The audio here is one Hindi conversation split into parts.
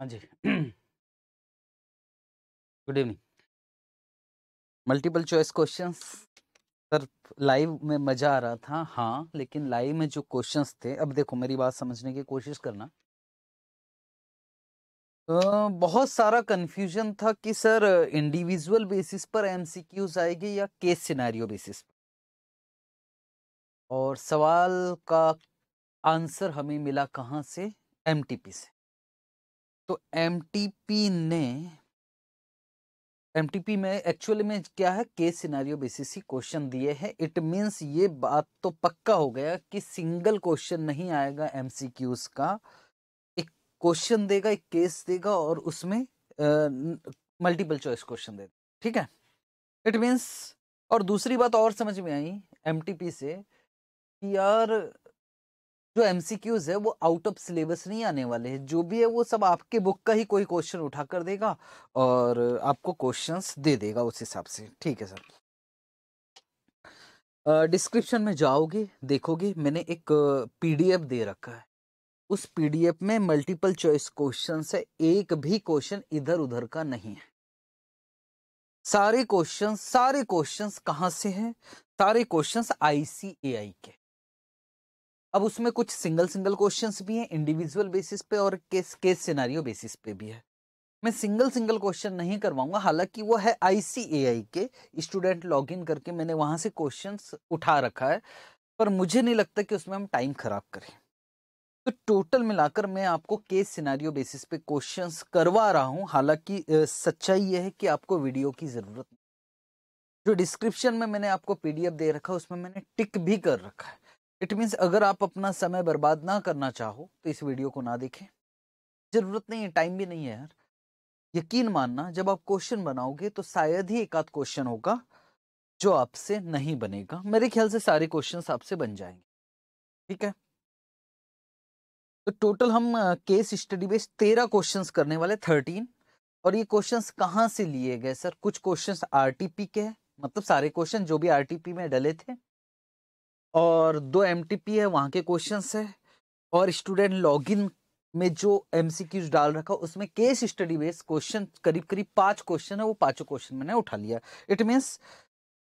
हाँ जी good evening multiple choice questions sir live में मज़ा आ रहा था हाँ लेकिन लाइव में जो क्वेश्चंस थे अब देखो मेरी बात समझने की कोशिश करना तो बहुत सारा कन्फ्यूजन था कि सर इंडिविजुअल बेसिस पर एमसीक्यूज आएगी या केस सिनेरियो बेसिस पर और सवाल का आंसर हमें मिला कहाँ से एमटीपी से तो एम ने एम में एक्चुअली में क्या है केस सिनारियो बेसिस ही क्वेश्चन दिए हैं इट मीन्स ये बात तो पक्का हो गया कि सिंगल क्वेश्चन नहीं आएगा एम का एक क्वेश्चन देगा एक केस देगा और उसमें मल्टीपल चॉइस क्वेश्चन देगा ठीक है इट मीन्स और दूसरी बात और समझ में आई एम से कि यार जो एमसीक्यूज है वो आउट ऑफ सिलेबस नहीं आने वाले हैं जो भी है वो सब आपके बुक का ही कोई क्वेश्चन उठा कर देगा और आपको क्वेश्चंस दे देगा उस हिसाब से ठीक है सर डिस्क्रिप्शन में जाओगे देखोगे मैंने एक पीडीएफ दे रखा है उस पीडीएफ में मल्टीपल चॉइस क्वेश्चन है एक भी क्वेश्चन इधर उधर का नहीं है सारे क्वेश्चन सारे क्वेश्चन कहाँ से हैं सारे क्वेश्चन आईसीएआई के अब उसमें कुछ सिंगल सिंगल क्वेश्चंस भी हैं इंडिविजुअल बेसिस पे और केस केस सिनारियो बेसिस पे भी है मैं सिंगल सिंगल क्वेश्चन नहीं करवाऊंगा हालांकि वो है आईसीएआई के स्टूडेंट लॉगिन करके मैंने वहां से क्वेश्चंस उठा रखा है पर मुझे नहीं लगता कि उसमें हम टाइम खराब करें तो टोटल मिलाकर मैं आपको केस सिनारियो बेसिस पे क्वेश्चंस करवा रहा हूं हालांकि सच्चाई यह है कि आपको वीडियो की ज़रूरत जो डिस्क्रिप्शन में मैंने आपको पीडीएफ दे रखा है उसमें मैंने टिक भी कर रखा है इट मीन्स अगर आप अपना समय बर्बाद ना करना चाहो तो इस वीडियो को ना देखें ज़रूरत नहीं है टाइम भी नहीं है यार यकीन मानना जब आप क्वेश्चन बनाओगे तो शायद ही एक आध क्वेश्चन होगा जो आपसे नहीं बनेगा मेरे ख्याल से सारे क्वेश्चन आपसे बन जाएंगे ठीक है तो टोटल हम केस स्टडी बेस तेरह क्वेश्चन करने वाले थर्टीन और ये क्वेश्चन कहाँ से लिए गए सर कुछ क्वेश्चन आर के हैं मतलब सारे क्वेश्चन जो भी आर में डले थे और दो एम है वहाँ के क्वेश्चन है और स्टूडेंट लॉगिन में जो एम डाल रखा उसमें केस स्टडी बेस क्वेश्चन करीब करीब पांच क्वेश्चन है वो पांचों क्वेश्चन मैंने उठा लिया इट मीन्स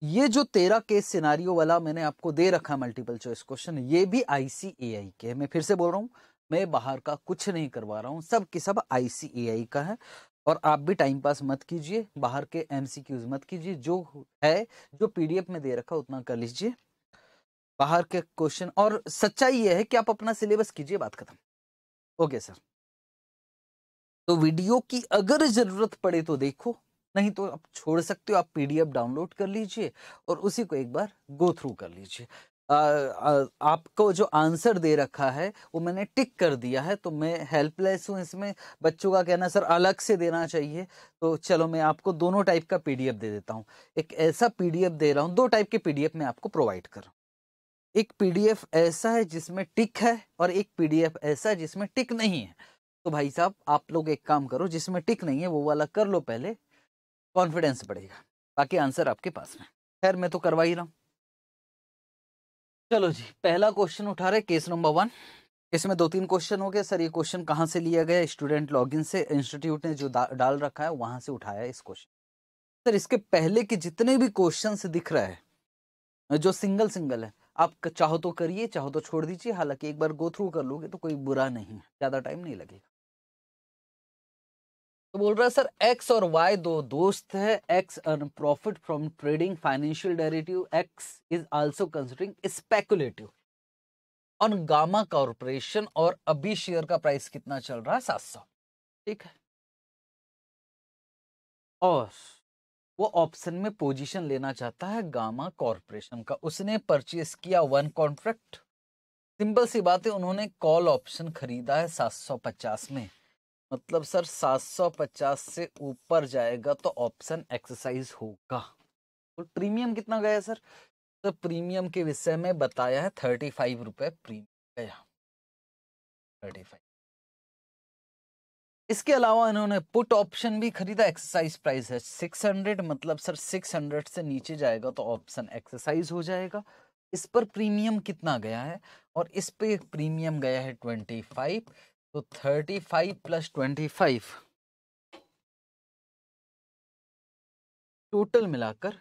ये जो तेरह केस सिनारियो वाला मैंने आपको दे रखा है मल्टीपल चॉइस क्वेश्चन ये भी आईसीएआई के है मैं फिर से बोल रहा हूँ मैं बाहर का कुछ नहीं करवा रहा हूँ सब की सब आईसीएआई का है और आप भी टाइम पास मत कीजिए बाहर के एम मत कीजिए जो है जो पीडीएफ में दे रखा उतना कर लीजिए बाहर के क्वेश्चन और सच्चाई ये है कि आप अपना सिलेबस कीजिए बात खत्म ओके सर तो वीडियो की अगर जरूरत पड़े तो देखो नहीं तो आप छोड़ सकते हो आप पीडीएफ डाउनलोड कर लीजिए और उसी को एक बार गो थ्रू कर लीजिए आपको जो आंसर दे रखा है वो मैंने टिक कर दिया है तो मैं हेल्पलेस हूँ इसमें बच्चों का कहना सर अलग से देना चाहिए तो चलो मैं आपको दोनों टाइप का पीडीएफ दे देता हूँ एक ऐसा पीडीएफ दे रहा हूँ दो टाइप के पीडीएफ मैं आपको प्रोवाइड कर रहा हूँ एक पीडीएफ ऐसा है जिसमें टिक है और एक पीडीएफ ऐसा है जिसमें टिक नहीं है तो भाई साहब आप लोग एक काम करो जिसमें टिक नहीं है वो वाला कर लो पहले कॉन्फिडेंस बढ़ेगा बाकी आंसर आपके पास में खैर मैं तो करवा ही रहा हूँ चलो जी पहला क्वेश्चन उठा रहे केस नंबर वन इसमें दो तीन क्वेश्चन हो गए सर ये क्वेश्चन कहाँ से लिया गया स्टूडेंट लॉगिन से इंस्टीट्यूट ने जो डाल रखा है वहाँ से उठाया इस क्वेश्चन सर इसके पहले के जितने भी क्वेश्चन दिख रहे हैं जो सिंगल सिंगल है आप चाहो तो करिए चाहो तो छोड़ दीजिए हालांकि एक बार गो थ्रू कर लोगे तो कोई बुरा नहीं है ज़्यादा टाइम नहीं लगेगा तो बोल रहा है सर एक्स और वाई दो दोस्त है X earn profit from trading financial derivative X is also considering speculative on gamma corporation और अभी शेयर का प्राइस कितना चल रहा है सात सौ ठीक है और वो ऑप्शन में पोजीशन लेना चाहता है गामा कॉरपोरेशन का उसने परचेस किया वन कॉन्ट्रैक्ट सिंपल सी बात है उन्होंने कॉल ऑप्शन खरीदा है 750 में मतलब सर 750 से ऊपर जाएगा तो ऑप्शन एक्सरसाइज होगा और प्रीमियम कितना गया सर तो प्रीमियम के विषय में बताया है थर्टी फाइव रुपये प्रीमियम गया थर्टी फाइव इसके अलावा इन्होंने पुट ऑप्शन भी खरीदा एक्सरसाइज प्राइस है 600 मतलब सर 600 से नीचे जाएगा तो ऑप्शन एक्सरसाइज हो जाएगा इस पर प्रीमियम कितना गया है और इस पे प्रीमियम गया है 25 तो 35 प्लस 25 टोटल मिलाकर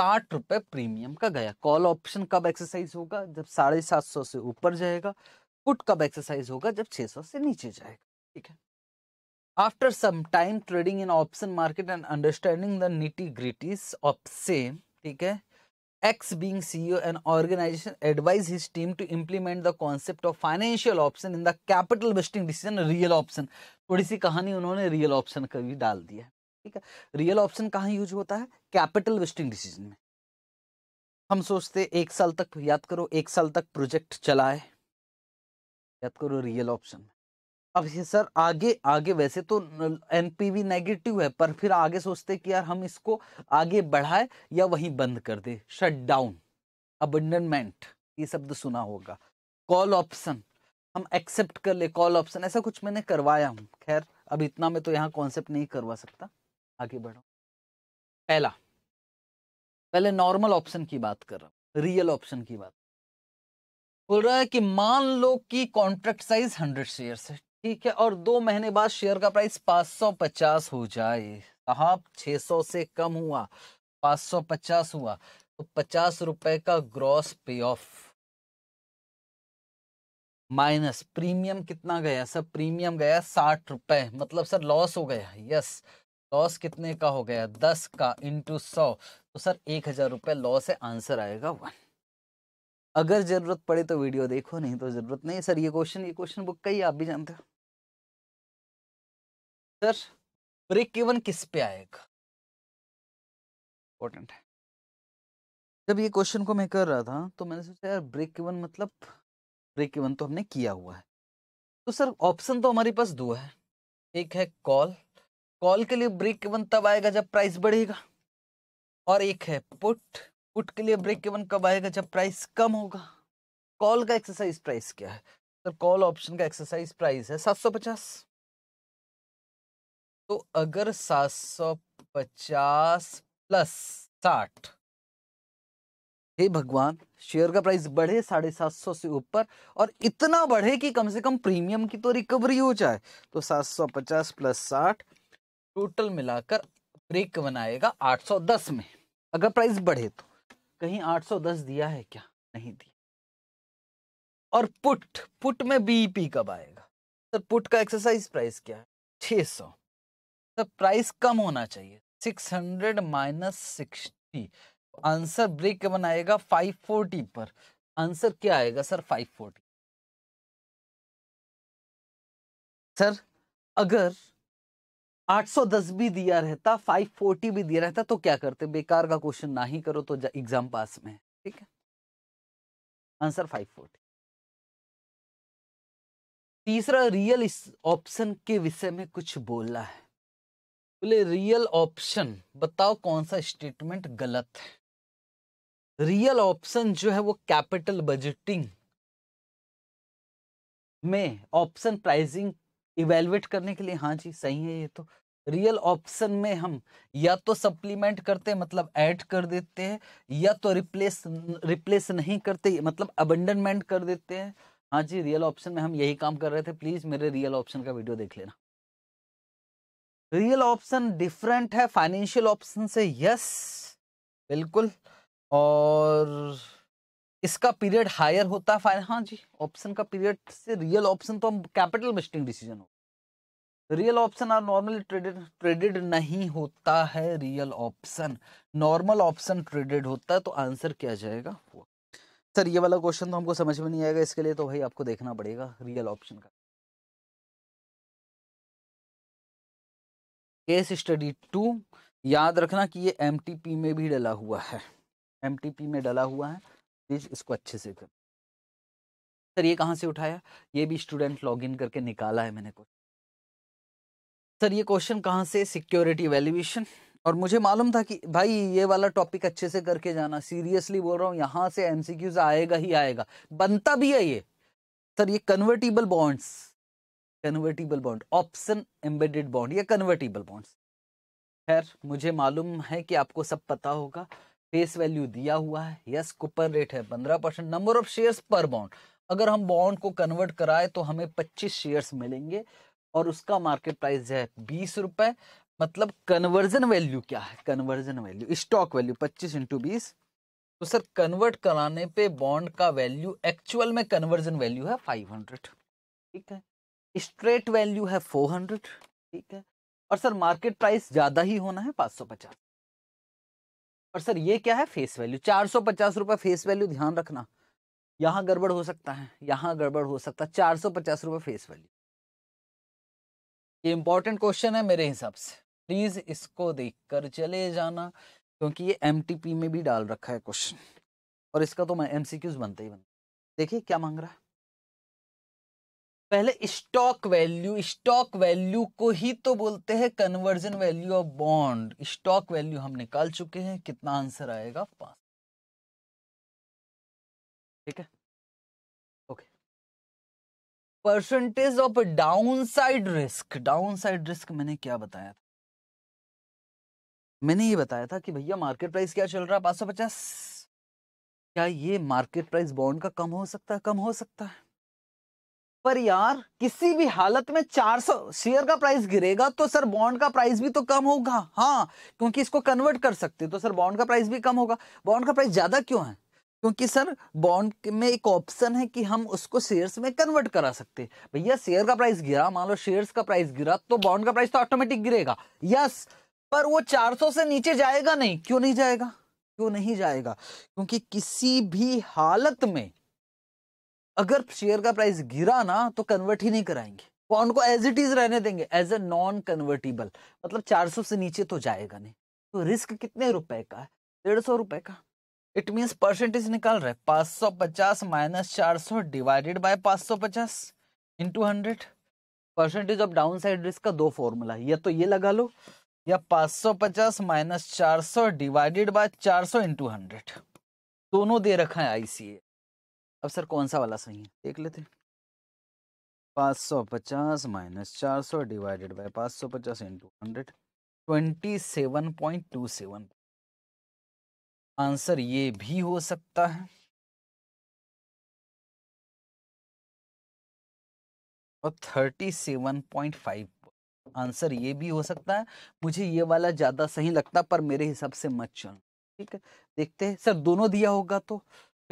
साठ रुपए प्रीमियम का गया कॉल ऑप्शन कब एक्सरसाइज होगा जब साढ़े सात सौ से ऊपर जाएगा पुट कब एक्सरसाइज होगा जब छह सौ से नीचे जाएगा ठीक है after some time trading in option market and understanding the nitty gritties of same ठीक है X being CEO and organisation advise his team to implement the concept of financial option in the capital investing decision real option थोड़ी सी कहानी उन्होंने रियल ऑप्शन का भी डाल दिया ठीक है रियल ऑप्शन कहाँ यूज होता है कैपिटल बेस्टिंग डिसीजन में हम सोचते एक साल तक याद करो एक साल तक प्रोजेक्ट चलाए याद करो रियल ऑप्शन अब ये सर आगे आगे वैसे तो एनपीवी नेगेटिव है पर फिर आगे सोचते कि यार हम इसको आगे बढ़ाए या वहीं बंद कर दे शट डाउन अबंडनमेंट ये शब्द सुना होगा कॉल ऑप्शन हम एक्सेप्ट कर ले कॉल ऑप्शन ऐसा कुछ मैंने करवाया हूँ खैर अब इतना में तो यहाँ कॉन्सेप्ट नहीं करवा सकता आगे बढ़ो पहला पहले नॉर्मल ऑप्शन की बात कर रहा हूँ रियल ऑप्शन की बात बोल रहा है कि मान लो कि कॉन्ट्रैक्ट साइज हंड्रेड शेयर है ठीक है और दो महीने बाद शेयर का प्राइस 550 हो जाए साहब 600 से कम हुआ 550 हुआ तो पचास रुपए का ग्रॉस पे ऑफ माइनस प्रीमियम कितना गया सर प्रीमियम गया साठ रुपए मतलब सर लॉस हो गया यस लॉस कितने का हो गया दस का इंटू सौ तो सर एक हजार रुपये लॉस है आंसर आएगा वन अगर जरूरत पड़े तो वीडियो देखो नहीं तो जरूरत नहीं सर ये क्वेश्चन ये क्वेश्चन बुक का ही आप भी जानते हो सर ब्रेक इवन किस पे आएगा इम्पोर्टेंट है जब ये क्वेश्चन को मैं कर रहा था तो मैंने सोचा यार ब्रेक इवन मतलब ब्रेक इवन तो हमने किया हुआ है तो सर ऑप्शन तो हमारे पास दो है एक है कॉल कॉल के लिए ब्रेक इवन तब आएगा जब प्राइस बढ़ेगा और एक है पुट पुट के लिए ब्रेक इवन कब आएगा जब प्राइस कम होगा कॉल का एक्सरसाइज प्राइस क्या है सर कॉल ऑप्शन का एक्सरसाइज प्राइस है सात सौ पचास तो अगर 750 प्लस 60 हे भगवान शेयर का प्राइस बढ़े साढ़े सात सौ से ऊपर और इतना बढ़े कि कम से कम प्रीमियम की तो रिकवरी हो जाए तो 750 प्लस साठ टोटल मिलाकर ब्रेक बनाएगा 810 में अगर प्राइस बढ़े तो कहीं 810 दिया है क्या नहीं दिया और पुट पुट में बीपी कब आएगा सर पुट का एक्सरसाइज प्राइस क्या है 600 तो प्राइस कम होना चाहिए six hundred minus sixty answer break के बनाएगा फाइव फोर्टी पर आंसर क्या आएगा सर फाइव फोर्टी सर अगर 810 भी दिया रहता 540 भी दिया रहता तो क्या करते बेकार का क्वेश्चन ना ही करो तो एग्जाम पास में ठीक है आंसर 540 तीसरा रियल इस ऑप्शन के विषय में कुछ बोलना है बोले रियल ऑप्शन बताओ कौन सा स्टेटमेंट गलत है रियल ऑप्शन जो है वो कैपिटल बजटिंग में ऑप्शन प्राइसिंग इवेलुएट करने के लिए हाँ जी सही है ये तो रियल ऑप्शन में हम या तो सप्लीमेंट करते हैं मतलब ऐड कर देते हैं या तो रिप्लेस रिप्लेस नहीं करते मतलब अबंडनमेंट कर देते हैं हाँ जी रियल ऑप्शन में हम यही काम कर रहे थे प्लीज़ मेरे रियल ऑप्शन का वीडियो देख लेना रियल ऑप्शन डिफरेंट है फाइनेंशियल ऑप्शन से यस बिल्कुल और इसका पीरियड हायर होता है हाँ जी ऑप्शन का पीरियड से रियल ऑप्शन तो हम कैपिटल मिस्टिंग डिसीजन हो real option are normally traded traded नहीं होता है real option normal option traded होता है तो आंसर क्या जाएगा वो सर ये वाला क्वेश्चन तो हमको समझ में नहीं आएगा इसके लिए तो भाई आपको देखना पड़ेगा रियल ऑप्शन का केस स्टडी टू याद रखना कि ये एम में भी डला हुआ है एम में डला हुआ है प्लीज़ इसको अच्छे से कर सर ये कहाँ से उठाया ये भी स्टूडेंट लॉगिन करके निकाला है मैंने क्वेश्चन सर ये क्वेश्चन कहाँ से सिक्योरिटी वैल्यूएशन और मुझे मालूम था कि भाई ये वाला टॉपिक अच्छे से करके जाना सीरियसली बोल रहा हूँ यहाँ से एमसीक्यूज आएगा ही आएगा बनता भी है ये सर ये convertible bonds convertible bond option embedded bond या कन्वर्टिबल बॉन्ड खैर मुझे मालूम है कि आपको सब पता होगा फेस वैल्यू दिया हुआ है यस कूपन रेट है पंद्रह परसेंट नंबर ऑफ शेयर्स पर बॉन्ड अगर हम बॉन्ड को कन्वर्ट कराए तो हमें पच्चीस शेयर्स मिलेंगे और उसका मार्केट प्राइस है बीस रुपए मतलब कन्वर्जन वैल्यू क्या है कन्वर्जन वैल्यू स्टॉक वैल्यू पच्चीस इंटू बीस तो सर कन्वर्ट कराने पे बॉन्ड का वैल्यू एक्चुअल में कन्वर्जन वैल्यू है फाइव हंड्रेड ठीक है स्ट्रेट वैल्यू है फोर हंड्रेड ठीक है और सर मार्केट प्राइस ज़्यादा ही होना है पाँच सौ पचास और सर ये क्या है फेस वैल्यू चार सौ पचास रुपये फेस वैल्यू ध्यान रखना यहाँ गड़बड़ हो सकता है यहाँ गड़बड़ हो सकता है चार सौ पचास रुपये फेस वैल्यू ये इंपॉर्टेंट क्वेश्चन है मेरे हिसाब से प्लीज़ इसको देख कर चले जाना क्योंकि ये एम में भी डाल रखा है क्वेश्चन और इसका तो मैं एम बनते ही बनता देखिए क्या मांग रहा है पहले स्टॉक वैल्यू स्टॉक वैल्यू को ही तो बोलते हैं conversion value of bond stock value हम निकाल चुके हैं कितना आंसर आएगा पांच ठीक है okay percentage of downside risk downside risk मैंने क्या बताया था मैंने ये बताया था कि भैया मार्केट प्राइस क्या चल रहा है पांच सौ पचास क्या ये मार्केट प्राइस बॉन्ड का कम हो सकता है कम हो सकता है पर यार किसी भी हालत में 400 शेयर का प्राइस गिरेगा तो सर बॉन्ड का प्राइस भी तो कम होगा हाँ क्योंकि इसको कन्वर्ट कर सकते तो सर बॉन्ड का प्राइस भी कम होगा बॉन्ड का प्राइस ज्यादा क्यों है क्योंकि सर बॉन्ड में एक ऑप्शन है कि हम उसको शेयर्स में कन्वर्ट करा सकते भैया शेयर का प्राइस गिरा मान लो शेयर्स का प्राइस गिरा तो बॉन्ड का प्राइस तो ऑटोमेटिक गिरेगा यस पर वो 400 से नीचे जाएगा नहीं क्यों नहीं जाएगा क्यों नहीं जाएगा क्योंकि किसी भी हालत में अगर शेयर का प्राइस गिरा ना तो कन्वर्ट ही नहीं कराएंगे पॉन्ड को एज इट इज रहने देंगे एज ए नॉन कन्वर्टेबल मतलब 400 से नीचे तो जाएगा नहीं तो रिस्क कितने रुपए का है डेढ़ सौ रुपए का इट मीन्स परसेंटेज निकाल रहे पाँच सौ पचास माइनस चार सौ डिवाइडेड बाय पाँच सौ पचास into hundred percentage of downside risk का दो फॉर्मूला या तो ये लगा लो या पाँच सौ पचास माइनस चार सौ डिवाइडेड बाय चार सौ इंटू हंड्रेड दोनों दे रखा है आईसीए अब सर कौन सा वाला सही है देख लेते पाँच सौ पचास माइनस चार सौ डिवाइडेड बाई पाँच सौ पचास into hundred twenty seven point two seven answer ये भी हो सकता है और thirty seven point five answer ये भी हो सकता है मुझे ये वाला ज़्यादा सही लगता पर मेरे हिसाब से मत चल ठीक है देखते हैं सर दोनों दिया होगा तो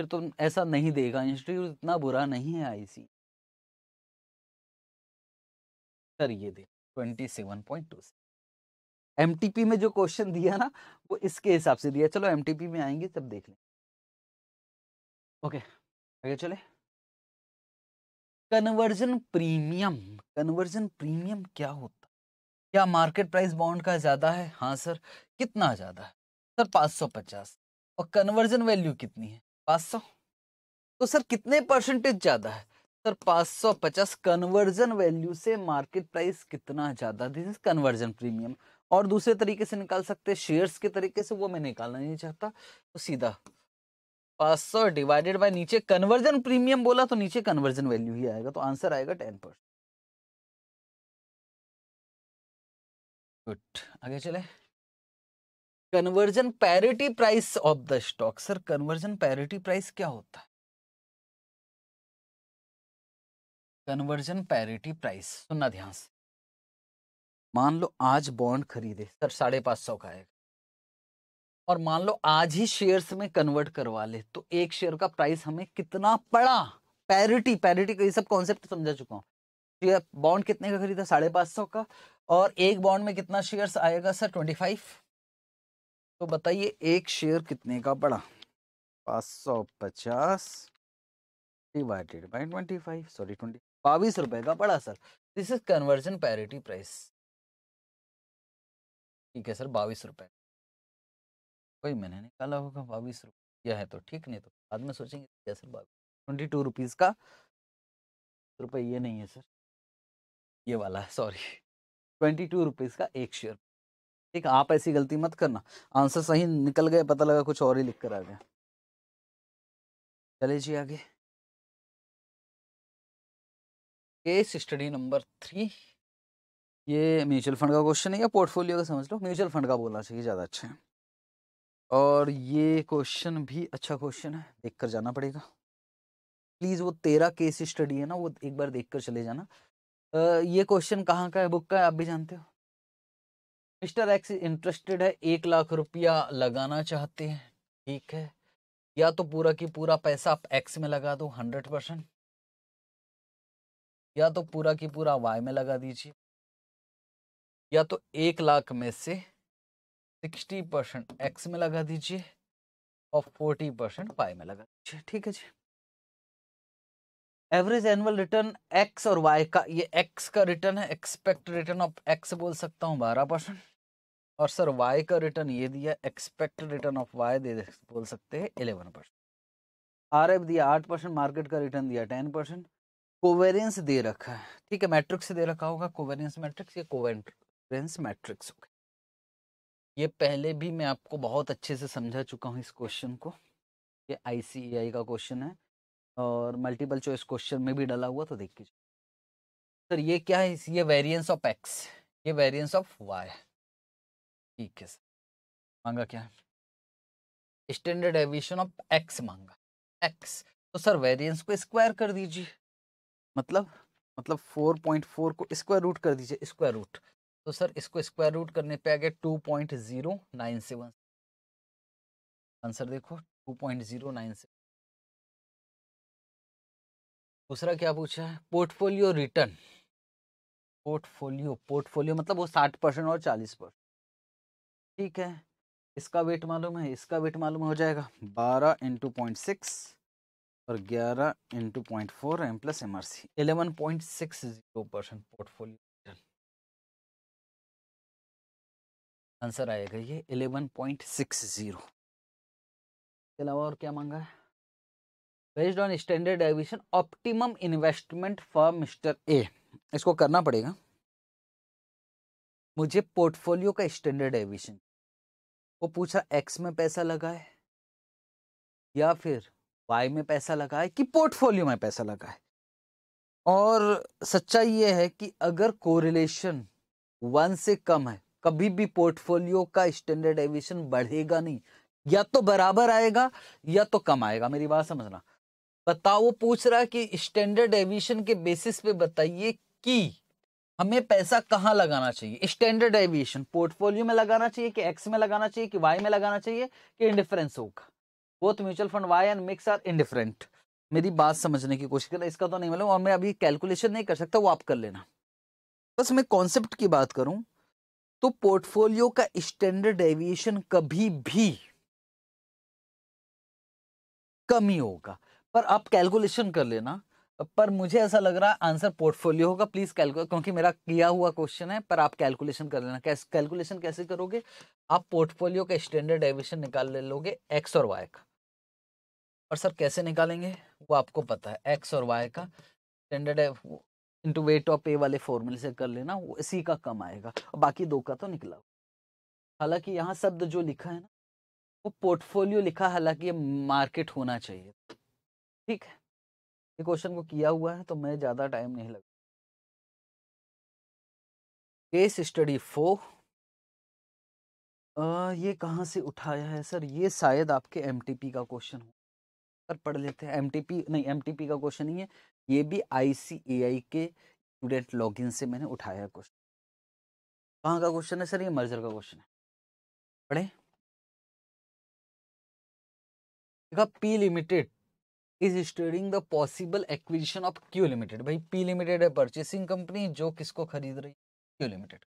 फिर तुम ऐसा नहीं देगा इंस्टीट्यूट इतना बुरा नहीं है आई सी सर ये देख twenty seven point two M T P में जो क्वेश्चन दिया ना वो इसके हिसाब से दिया चलो एम टी पी में आएंगे तब देख लें ओके आगे चले कन्वर्जन प्रीमियम कन्वर्जन प्रीमियम क्या होता क्या मार्केट प्राइस बॉन्ड का ज़्यादा है हाँ सर कितना ज़्यादा है सर 550 और कन्वर्जन वैल्यू कितनी है पाँच तो सर कितने परसेंटेज ज़्यादा है सर पाँच कन्वर्जन वैल्यू से मार्केट प्राइस कितना ज़्यादा दिस कन्वर्जन प्रीमियम और दूसरे तरीके से निकाल सकते हैं शेयर्स के तरीके से वो मैं निकालना नहीं चाहता तो सीधा पाँच डिवाइडेड बाय नीचे कन्वर्जन प्रीमियम बोला तो नीचे कन्वर्जन वैल्यू ही आएगा तो आंसर आएगा टेन परसेंट गुड आगे चले conversion parity price of the stock sir conversion parity price क्या होता है कन्वर्जन पैरिटी प्राइस सुनना ध्यान से मान लो आज बॉन्ड खरीदे सर साढ़े पांच सौ का आएगा और मान लो आज ही शेयर्स में कन्वर्ट करवा ले तो एक शेयर का प्राइस हमें कितना पड़ा पैरिटी पैरिटी का ये सब कॉन्सेप्ट समझा चुका हूँ बॉन्ड कितने का खरीदा साढ़े पांच सौ का और एक बॉन्ड में कितना शेयर्स आएगा सर ट्वेंटी फाइव तो बताइए एक शेयर कितने का पड़ा पाँच सौ पचास divided by twenty five sorry twenty बाईस रुपए का पड़ा sir this is conversion parity price ठीक है सर बाईस रुपए कोई मैंने निकाला होगा बाईस रुपये यह है तो ठीक नहीं तो बाद में सोचेंगे क्या सर बाईस ट्वेंटी टू रुपीज़ का रुपये ये नहीं है सर ये वाला है सॉरी ट्वेंटी टू रुपीज़ का एक शेयर ठीक है आप ऐसी गलती मत करना आंसर सही निकल गए पता लगा कुछ और ही लिख कर आ गया चले जी आगे केस स्टडी नंबर थ्री ये म्यूचुअल फंड का क्वेश्चन है या पोर्टफोलियो का समझ लो म्यूचुअल फंड का बोलना चाहिए ज़्यादा अच्छा है और ये क्वेश्चन भी अच्छा क्वेश्चन है देख कर जाना पड़ेगा प्लीज़ वो तेरा केस स्टडी है ना वो एक बार देख कर चले जाना आ, ये क्वेश्चन कहाँ का है बुक का है आप भी जानते हो मिस्टर एक्स इंटरेस्टेड है एक लाख रुपया लगाना चाहते हैं ठीक है या तो पूरा की पूरा पैसा आप एक्स में लगा दो हंड्रेड परसेंट या तो पूरा की पूरा वाई में लगा दीजिए या तो एक लाख में से सिक्सटी परसेंट एक्स में लगा दीजिए और फोर्टी परसेंट वाई में लगा दीजिए ठीक है जी एवरेज एनुअल रिटर्न एक्स और वाई का ये एक्स का रिटर्न है एक्सपेक्ट रिटर्न ऑफ एक्स बोल सकता हूँ बारह परसेंट और सर वाई का रिटर्न ये दिया एक्सपेक्टेड रिटर्न ऑफ वाई दे बोल सकते हैं इलेवन परसेंट आर एफ दिया आठ परसेंट मार्केट का रिटर्न दिया टेन परसेंट कोवेरियंस दे रखा है ठीक है मैट्रिक्स दे रखा होगा कोवेरियंस मैट्रिक्स या कोवेरियंस मैट्रिक्स होगा ये पहले भी मैं आपको बहुत अच्छे से समझा चुका हूँ इस क्वेश्चन को ये आई e का क्वेश्चन है और मल्टीपल चॉइस क्वेश्चन में भी डला हुआ तो देख के सर ये क्या है ये वेरियंस ऑफ एक्स ये वेरियंस ऑफ वाई ठीक है सर मांगा क्या है स्टैंडर्ड एविएशन ऑफ एक्स मांगा एक्स तो सर वेरिएंस को स्क्वायर कर दीजिए मतलब मतलब 4.4 को स्क्वायर रूट कर दीजिए स्क्वायर रूट तो सर इसको स्क्वायर रूट करने पे आ गया two point zero nine seven answer देखो two point zero nine seven दूसरा क्या पूछा है पोर्टफोलियो रिटर्न पोर्टफोलियो पोर्टफोलियो मतलब वो साठ परसेंट और चालीस परसेंट ठीक है इसका वेट मालूम है इसका वेट मालूम हो जाएगा बारह इंटू पॉइंट सिक्स और ग्यारह into point four M plus M R C eleven point six zero percent portfolio answer आएगा ये एलेवन पॉइंट सिक्स जीरो इसके अलावा और क्या मांगा है based on standard deviation optimum investment for mister A इसको करना पड़ेगा मुझे पोर्टफोलियो का स्टैंडर्ड एविशन वो पूछा एक्स में पैसा लगाए या फिर वाई में पैसा लगाए कि पोर्टफोलियो में पैसा लगाए और सच्चाई ये है कि अगर कोरिलेशन वन से कम है कभी भी पोर्टफोलियो का स्टैंडर्ड एविशन बढ़ेगा नहीं या तो बराबर आएगा या तो कम आएगा मेरी बात समझना बताओ वो पूछ रहा कि स्टैंडर्ड एविशन के बेसिस पे बताइए कि हमें पैसा कहाँ लगाना चाहिए स्टैंडर्ड एविएशन पोर्टफोलियो में लगाना चाहिए कि एक्स में लगाना चाहिए कि वाई में लगाना चाहिए कि इंडिफरेंस होगा both mutual fund Y and mix are indifferent मेरी बात समझने की कोशिश करें इसका तो नहीं मालूम मतलब, और मैं अभी कैलकुलेशन नहीं कर सकता वो आप कर लेना बस मैं कॉन्सेप्ट की बात करूं तो पोर्टफोलियो का स्टैंडर्ड एविएशन कभी भी कम ही होगा पर आप कैलकुलेशन कर लेना पर मुझे ऐसा लग रहा है आंसर पोर्टफोलियो होगा प्लीज कैलकुलेट क्योंकि मेरा किया हुआ क्वेश्चन है पर आप कैलकुलेशन कर लेना कैस, कैलकुलेशन कैसे करोगे आप पोर्टफोलियो का स्टैंडर्ड एविशन निकाल ले लोगे एक्स और वाई का और सर कैसे निकालेंगे वो आपको पता है एक्स और वाई का standard into weight of A वाले फॉर्मूले से कर लेना वो इसी का कम आएगा और बाकी दो का तो निकला हालांकि यहाँ शब्द जो लिखा है ना वो पोर्टफोलियो लिखा हालांकि ये मार्केट होना चाहिए ठीक है ये क्वेश्चन को किया हुआ है तो मैं ज़्यादा टाइम नहीं लगा केस स्टडी फोर ये कहाँ से उठाया है सर ये शायद आपके एम का क्वेश्चन हो सर पढ़ लेते हैं एम नहीं एम का क्वेश्चन नहीं है ये भी आई के स्टूडेंट लॉगिन से मैंने उठाया है क्वेश्चन कहाँ का क्वेश्चन है सर ये मर्जर का क्वेश्चन है पढ़े P limited is studying the possible acquisition of Q limited भाई पी लिमिटेड है परचेसिंग कंपनी जो किसको खरीद रही है Q limited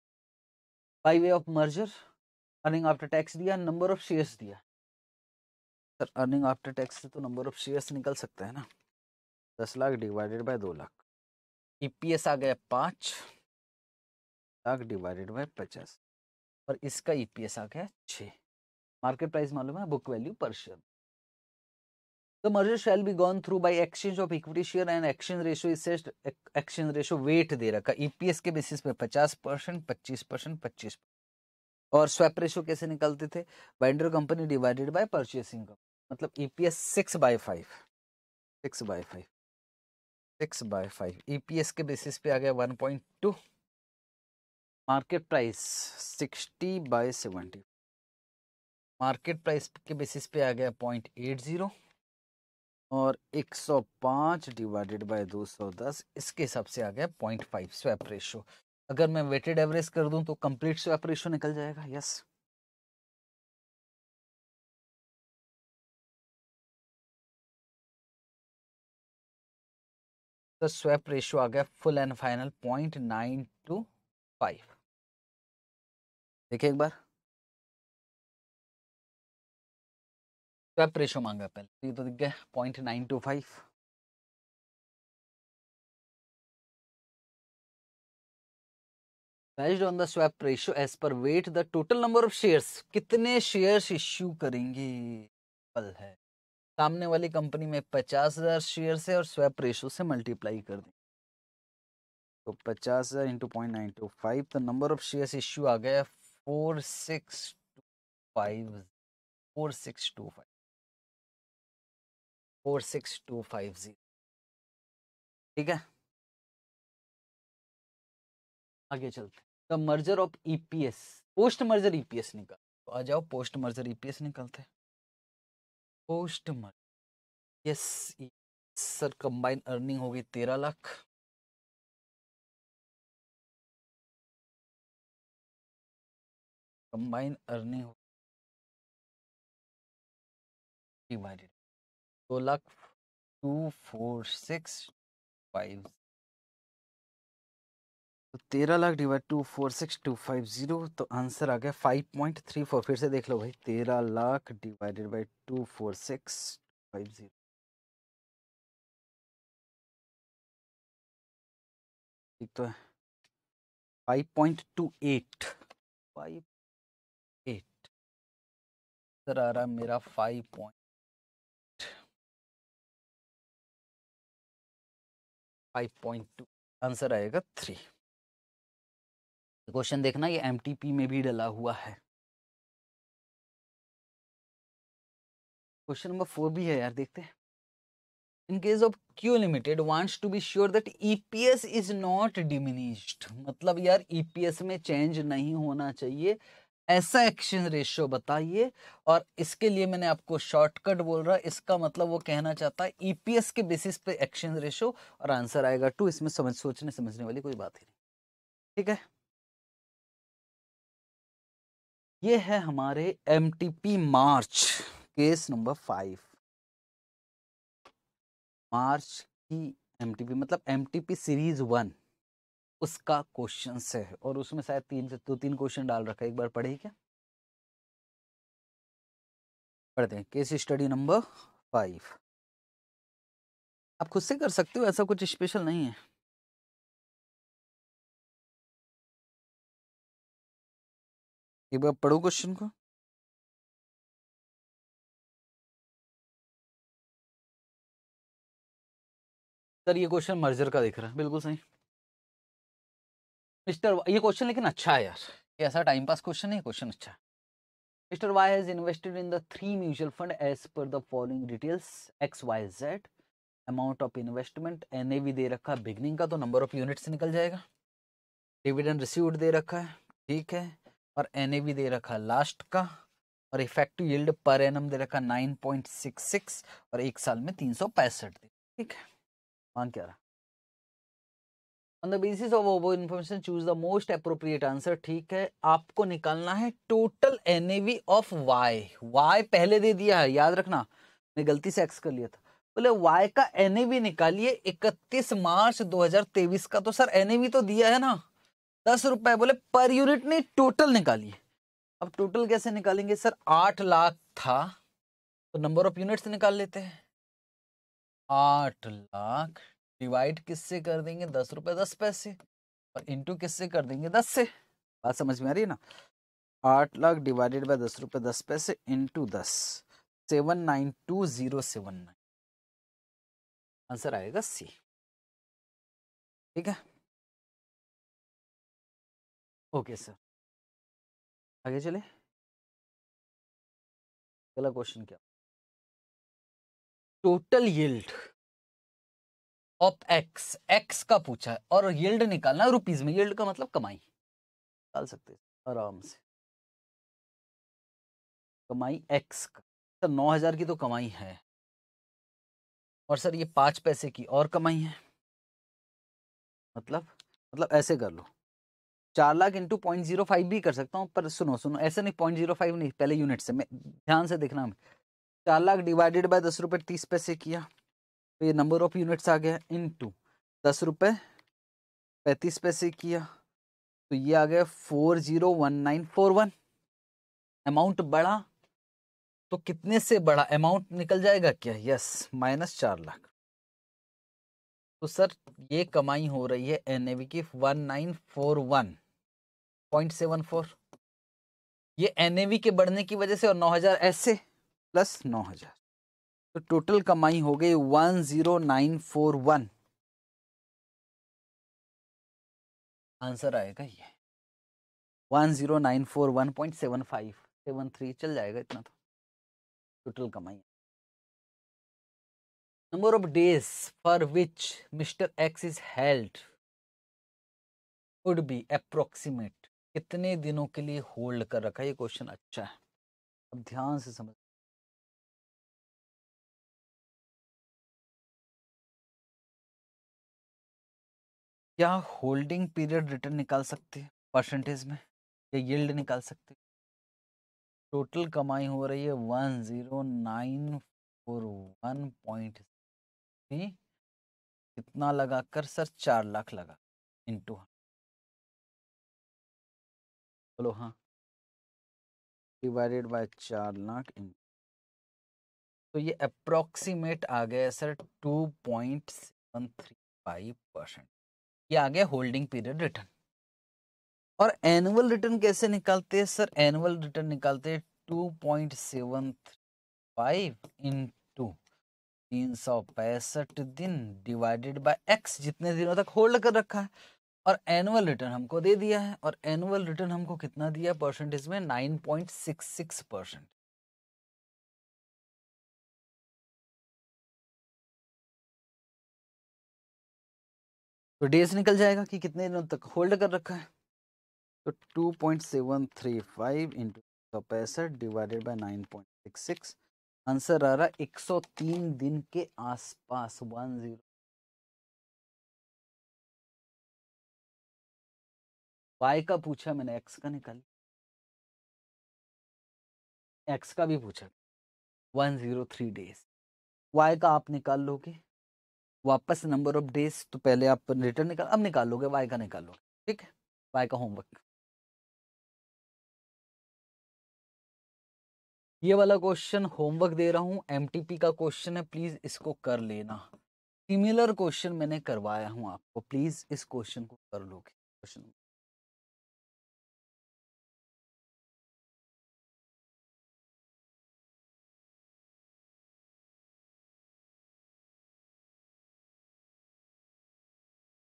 by way of merger earning after tax दिया नंबर ऑफ शेयर्स दिया सर अर्निंग आफ्टर टैक्स से तो नंबर ऑफ शेयर्स निकल सकते हैं ना दस लाख डिवाइडेड बाय दो लाख ईपीएस e आ गया पाँच लाख डिवाइडेड बाय पचास और इसका ईपीएस e आ गया छः मार्केट प्राइस मालूम है book value per share The merger shall be gone through by exchange of equity share and exchange ratio is set exchange ratio weight दे रखा EPS के बेसिस पे 50 परसेंट पच्चीस परसेंट पच्चीस और स्वैप रेशियो कैसे निकालते थे binder company divided by purchasing मतलब EPS six by five six by five six by five EPS के बेसिस पे आ गया one point two market price sixty by seventy market price के बेसिस पे आ गया पॉइंट एट जीरो और 105 डिवाइडेड बाय 210 इसके हिसाब से आ गया पॉइंट फाइव स्वैप रेशो अगर मैं वेटेड एवरेज कर दूं तो कंप्लीट स्वैप रेशो निकल जाएगा यस तो स्वैप रेशो आ गया full and final point nine two five देखिए एक बार स्वैप तो रेशो मांगा पहले तो ये तो दिख गया point nine two five based on the swap ratio as per wait the total number of shares कितने शेयर्स इश्यू करेंगे पल है सामने वाली कंपनी में पचास हजार शेयर से और स्वैप रेशियो से मल्टीप्लाई कर दें तो पचास हजार into point nine two five तो नंबर ऑफ शेयर्स इश्यू आ गया four six two five four six two five four six two five zero ठीक है आगे चलते the merger of EPS post merger EPS निकाल तो आ जाओ पोस्ट मर्जर ईपीएस निकालते post merger yes sir combine earning होगी तेरह लाख कंबाइन अर्निंग होगी डिवाइडेड दो lakh two four six five तो तेरह lakh divide two four six two five zero तो आंसर आ गया फाइव पॉइंट थ्री फोर फिर से देख लो भाई तेरह lakh divided by two four six five zero ठीक तो है five point two eight five eight sir आ रहा मेरा five point five point two answer आएगा थ्री क्वेश्चन देखना ये एम में भी डला हुआ है क्वेश्चन नंबर फोर भी है यार देखते हैं in case of Q limited wants to be sure that EPS is not diminished मतलब यार ईपीएस e में चेंज नहीं होना चाहिए ऐसा एक्सचेंज रेशियो बताइए और इसके लिए मैंने आपको शॉर्टकट बोल रहा इसका मतलब वो कहना चाहता है ईपीएस e के बेसिस पे एक्सचेंज रेशियो और आंसर आएगा टू इसमें समझ सोचने समझने वाली कोई बात ही नहीं ठीक है ये है हमारे M March case number five March की एम मतलब एम सीरीज वन उसका क्वेश्चन है और उसमें शायद तीन से दो तीन क्वेश्चन डाल रखा है एक बार पढ़े क्या पढ़ते हैं केस स्टडी नंबर फाइव आप खुद से कर सकते हो ऐसा कुछ स्पेशल नहीं है एक बार पढ़ो क्वेश्चन को सर ये क्वेश्चन मर्जर का दिख रहा है बिल्कुल सही मिस्टर ये क्वेश्चन लेकिन अच्छा है यार ये ऐसा टाइम पास क्वेश्चन है क्वेश्चन अच्छा है Y has invested in the three mutual fund as per the following details X Y Z amount of investment N NAV दे रखा है बिगनिंग का तो नंबर ऑफ यूनिट से निकल जाएगा डिविडेंड रिसीव्ड दे रखा है ठीक है और एन दे रखा है लास्ट का और इफेक्टिव यील्ड पर एन दे रखा है 9.66 और एक साल में तीन सौ पैंसठ ठीक है वहाँ क्या रहा on the basis of above information choose the most appropriate answer ठीक है आपको निकालना है total N of Y Y पहले दे दिया है याद रखना मैं गलती से एक्स कर लिया था बोले वाई का एन निकालिए 31 मार्च 2023 का तो सर एन तो दिया है ना दस रुपए बोले पर यूनिट नहीं टोटल निकालिए अब टोटल कैसे निकालेंगे सर आठ लाख था तो नंबर ऑफ यूनिट्स निकाल लेते हैं आठ लाख डिवाइड किससे कर देंगे दस रुपये दस पैसे और इंटू किससे कर देंगे दस से बात समझ में आ रही है ना आठ लाख डिवाइडेड बाय दस रुपए दस पैसे इंटू दस seven nine two zero seven nine answer आएगा सी ठीक है ओके सर आगे चले अगला क्वेश्चन क्या total yield of X X का पूछा है और यील्ड निकालना रुपीज में यील्ड का मतलब कमाई निकाल सकते आराम से कमाई एक्स का सर तो नौ हजार की तो कमाई है और सर ये पाँच पैसे की और कमाई है मतलब मतलब ऐसे कर लो चार lakh into point zero five भी कर सकता हूँ पर सुनो सुनो ऐसे नहीं पॉइंट जीरो फाइव नहीं पहले यूनिट से मैं ध्यान से देखना चार लाख डिवाइडेड बाय दस रुपये तीस पैसे किया तो ये नंबर ऑफ यूनिट्स आ गया इन टू दस रुपये पैंतीस पैसे किया तो ये आ गया four zero one nine four one amount बढ़ा तो कितने से बड़ा अमाउंट निकल जाएगा क्या यस माइनस चार लाख तो सर ये कमाई हो रही है एन एवी की one nine four one point seven four ये एन के बढ़ने की वजह से और नौ हजार ऐसे प्लस नौ हजार तो टोटल कमाई हो गई one zero nine four one answer आएगा ये one zero nine four one point seven five seven three चल जाएगा इतना तो टोटल कमाई number of days for which mister X is held would be approximate कितने दिनों के लिए होल्ड कर रखा है ये क्वेश्चन अच्छा है अब ध्यान से समझ क्या होल्डिंग पीरियड रिटर्न निकाल सकते हैं परसेंटेज में या यील्ड निकाल सकते हैं टोटल कमाई हो रही है one zero nine four one point कितना कर सर चार लाख लगा इंटू हाँ। बोलो हाँ डिवाइडेड बाय चार लाख इन तो ये अप्रोक्सीमेट आ गया sir two point seven three five percent ये आ गया होल्डिंग पीरियड रिटर्न और एनुअल रिटर्न कैसे निकालते हैं सर एनुअल रिटर्न निकालते हैं two point seven five two तीन सौ पैंसठ दिन डिवाइडेड बाय एक्स जितने दिनों तक होल्ड कर रखा है और एनुअल रिटर्न हमको दे दिया है और एनुअल रिटर्न हमको कितना दिया परसेंटेज में nine point six six percent तो डेज निकल जाएगा कि कितने दिनों तक होल्ड कर रखा है तो two point seven three five into सौ पैंसठ divided by nine point six six answer आ रहा एक सौ तीन दिन के आसपास वन जीरो वाई का पूछा मैंने एक्स का निकाल एक्स का भी पूछा one zero three days Y का आप निकाल लोगे वापस नंबर ऑफ डेज तो पहले आप रिटर्न निकाल अब निकालोगे वाई का निकालोगे ठीक है वाई का होमवर्क ये वाला क्वेश्चन होमवर्क दे रहा हूँ एम का क्वेश्चन है प्लीज इसको कर लेना सिमिलर क्वेश्चन मैंने करवाया हूँ आपको प्लीज इस क्वेश्चन को कर लोगे क्वेश्चन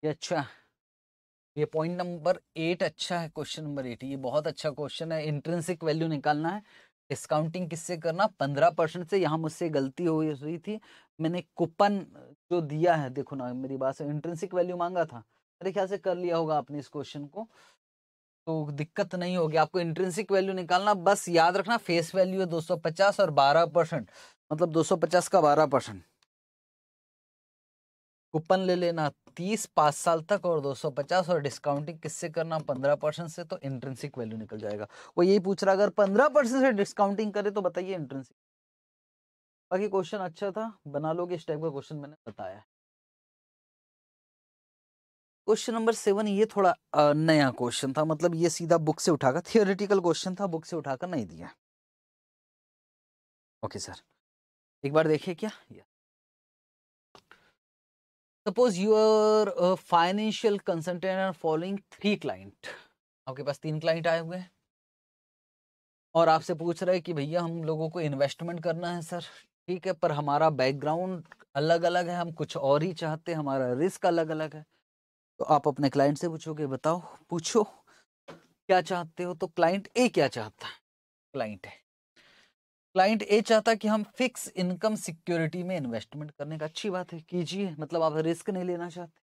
ये अच्छा ये पॉइंट नंबर एट अच्छा है क्वेश्चन नंबर एट ये बहुत अच्छा क्वेश्चन है इंट्रेंसिक वैल्यू निकालना है डिस्काउंटिंग किससे करना पंद्रह परसेंट से यहाँ मुझसे गलती हो रही थी मैंने कूपन जो दिया है देखो ना मेरी बात से इंट्रेंसिक वैल्यू मांगा था मेरे ख्याल से कर लिया होगा आपने इस क्वेश्चन को तो दिक्कत नहीं होगी आपको इंट्रेंसिक वैल्यू निकालना बस याद रखना फेस वैल्यू है दो और बारह मतलब दो का बारह कूपन ले लेना तीस पाँच साल तक और दो सौ पचास और डिस्काउंटिंग किससे करना पंद्रह परसेंट से तो इंट्रेंसिक वैल्यू निकल जाएगा वो यही पूछ रहा अगर पंद्रह परसेंट से डिस्काउंटिंग करे तो बताइए इंट्रेंसिक बाकी क्वेश्चन अच्छा था बना लोगे इस टाइप का क्वेश्चन मैंने बताया क्वेश्चन नंबर सेवन ये थोड़ा नया क्वेश्चन था मतलब ये सीधा बुक से उठाकर थियोरिटिकल क्वेश्चन था बुक से उठाकर नहीं दिया ओके सर एक बार देखिए क्या या suppose you are financial consultant are following three client आपके पास तीन क्लाइंट आए हुए हैं और आपसे पूछ रहे हैं कि भैया हम लोगों को इन्वेस्टमेंट करना है सर ठीक है पर हमारा बैकग्राउंड अलग अलग है हम कुछ और ही चाहते हैं हमारा रिस्क अलग अलग है तो आप अपने क्लाइंट से पूछोगे बताओ पूछो क्या चाहते हो तो क्लाइंट ए क्या चाहता है क्लाइंट है क्लाइंट ए चाहता कि हम फिक्स इनकम सिक्योरिटी में इन्वेस्टमेंट करने का अच्छी बात है कीजिए मतलब आप रिस्क नहीं लेना चाहते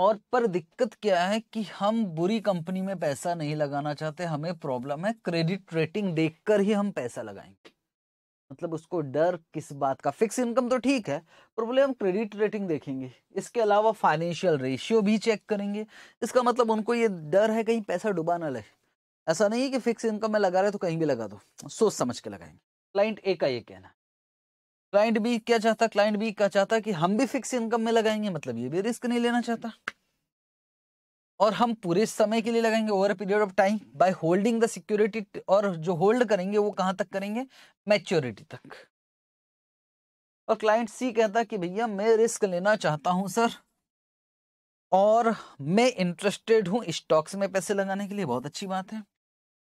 और पर दिक्कत क्या है कि हम बुरी कंपनी में पैसा नहीं लगाना चाहते हमें प्रॉब्लम है क्रेडिट रेटिंग देखकर ही हम पैसा लगाएंगे मतलब उसको डर किस बात का फिक्स इनकम तो ठीक है बोले हम क्रेडिट रेटिंग देखेंगे इसके अलावा फाइनेंशियल रेशियो भी चेक करेंगे इसका मतलब उनको ये डर है कहीं पैसा डुबा ना लगे ऐसा नहीं है कि फिक्स इनकम में लगा रहे तो कहीं भी लगा दो सोच समझ के लगाएंगे क्लाइंट ए का ये कहना क्लाइंट बी क्या चाहता क्लाइंट बी क्या चाहता कि हम भी फिक्स इनकम में लगाएंगे मतलब ये भी रिस्क नहीं लेना चाहता और हम पूरे समय के लिए लगाएंगे over period of time by holding the security और जो होल्ड करेंगे वो कहाँ तक करेंगे मैच्योरिटी तक और क्लाइंट सी कहता कि भैया मैं रिस्क लेना चाहता हूँ सर और मैं इंटरेस्टेड हूँ स्टॉक्स में पैसे लगाने के लिए बहुत अच्छी बात है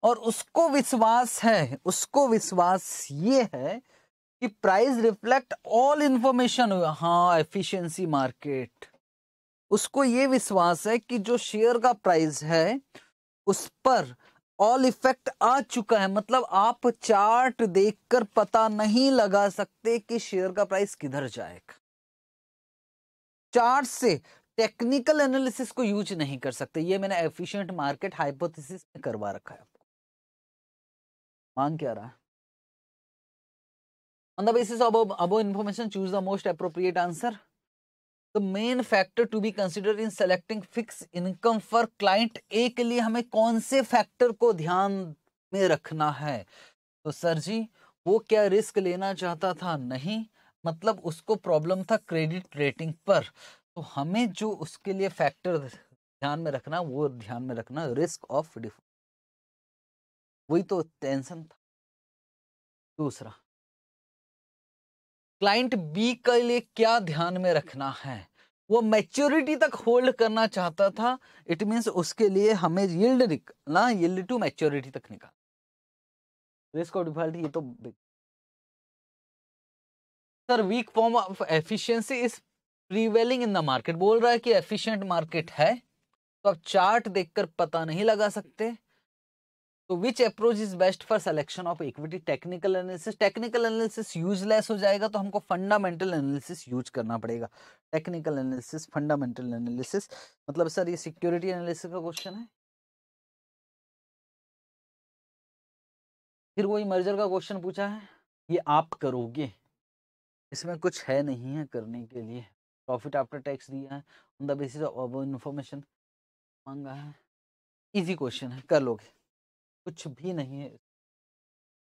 और उसको विश्वास है उसको विश्वास ये है कि प्राइस रिफ्लेक्ट ऑल इंफॉर्मेशन हाँ एफिशिएंसी मार्केट उसको ये विश्वास है कि जो शेयर का प्राइस है उस पर ऑल इफेक्ट आ चुका है मतलब आप चार्ट देखकर पता नहीं लगा सकते कि शेयर का प्राइस किधर जाएगा चार्ट से टेक्निकल एनालिसिस को यूज नहीं कर सकते ये मैंने एफिशिएंट मार्केट हाइपोथेसिस में करवा रखा है मांग क्या रहा ऑन द बेसिस ऑफ अब information choose the most appropriate answer the main factor to be consider in selecting fix income for client A के लिए हमें कौन से फैक्टर को ध्यान में रखना है तो सर जी वो क्या रिस्क लेना चाहता था नहीं मतलब उसको प्रॉब्लम था क्रेडिट रेटिंग पर तो हमें जो उसके लिए फैक्टर ध्यान में रखना वो ध्यान में रखना रिस्क ऑफ डिफॉल्ट वही तो टेंशन था दूसरा क्लाइंट बी के लिए क्या ध्यान में रखना है वो मैच्योरिटी तक होल्ड करना चाहता था इट मींस उसके लिए हमें यील्ड निकलना यील्ड टू मैच्योरिटी तक निकाल रिस्क ऑफ डिफॉल्ट ये तो sir weak form of efficiency is prevailing in the market बोल रहा है कि एफिशिएंट मार्केट है तो आप चार्ट देखकर पता नहीं लगा सकते तो which approach is best for selection of equity technical analysis technical analysis useless हो जाएगा तो हमको फंडामेंटल एनालिसिस यूज करना पड़ेगा टेक्निकल एनालिसिस फंडामेंटल एनालिसिस मतलब सर ये सिक्योरिटी एनालिसिस का क्वेश्चन है फिर वही मर्जर का क्वेश्चन पूछा है ये आप करोगे इसमें कुछ है नहीं है करने के लिए प्रॉफिट आफ्टर टैक्स दिया है on the basis of information मांगा है इजी क्वेश्चन है कर लोगे कुछ भी नहीं है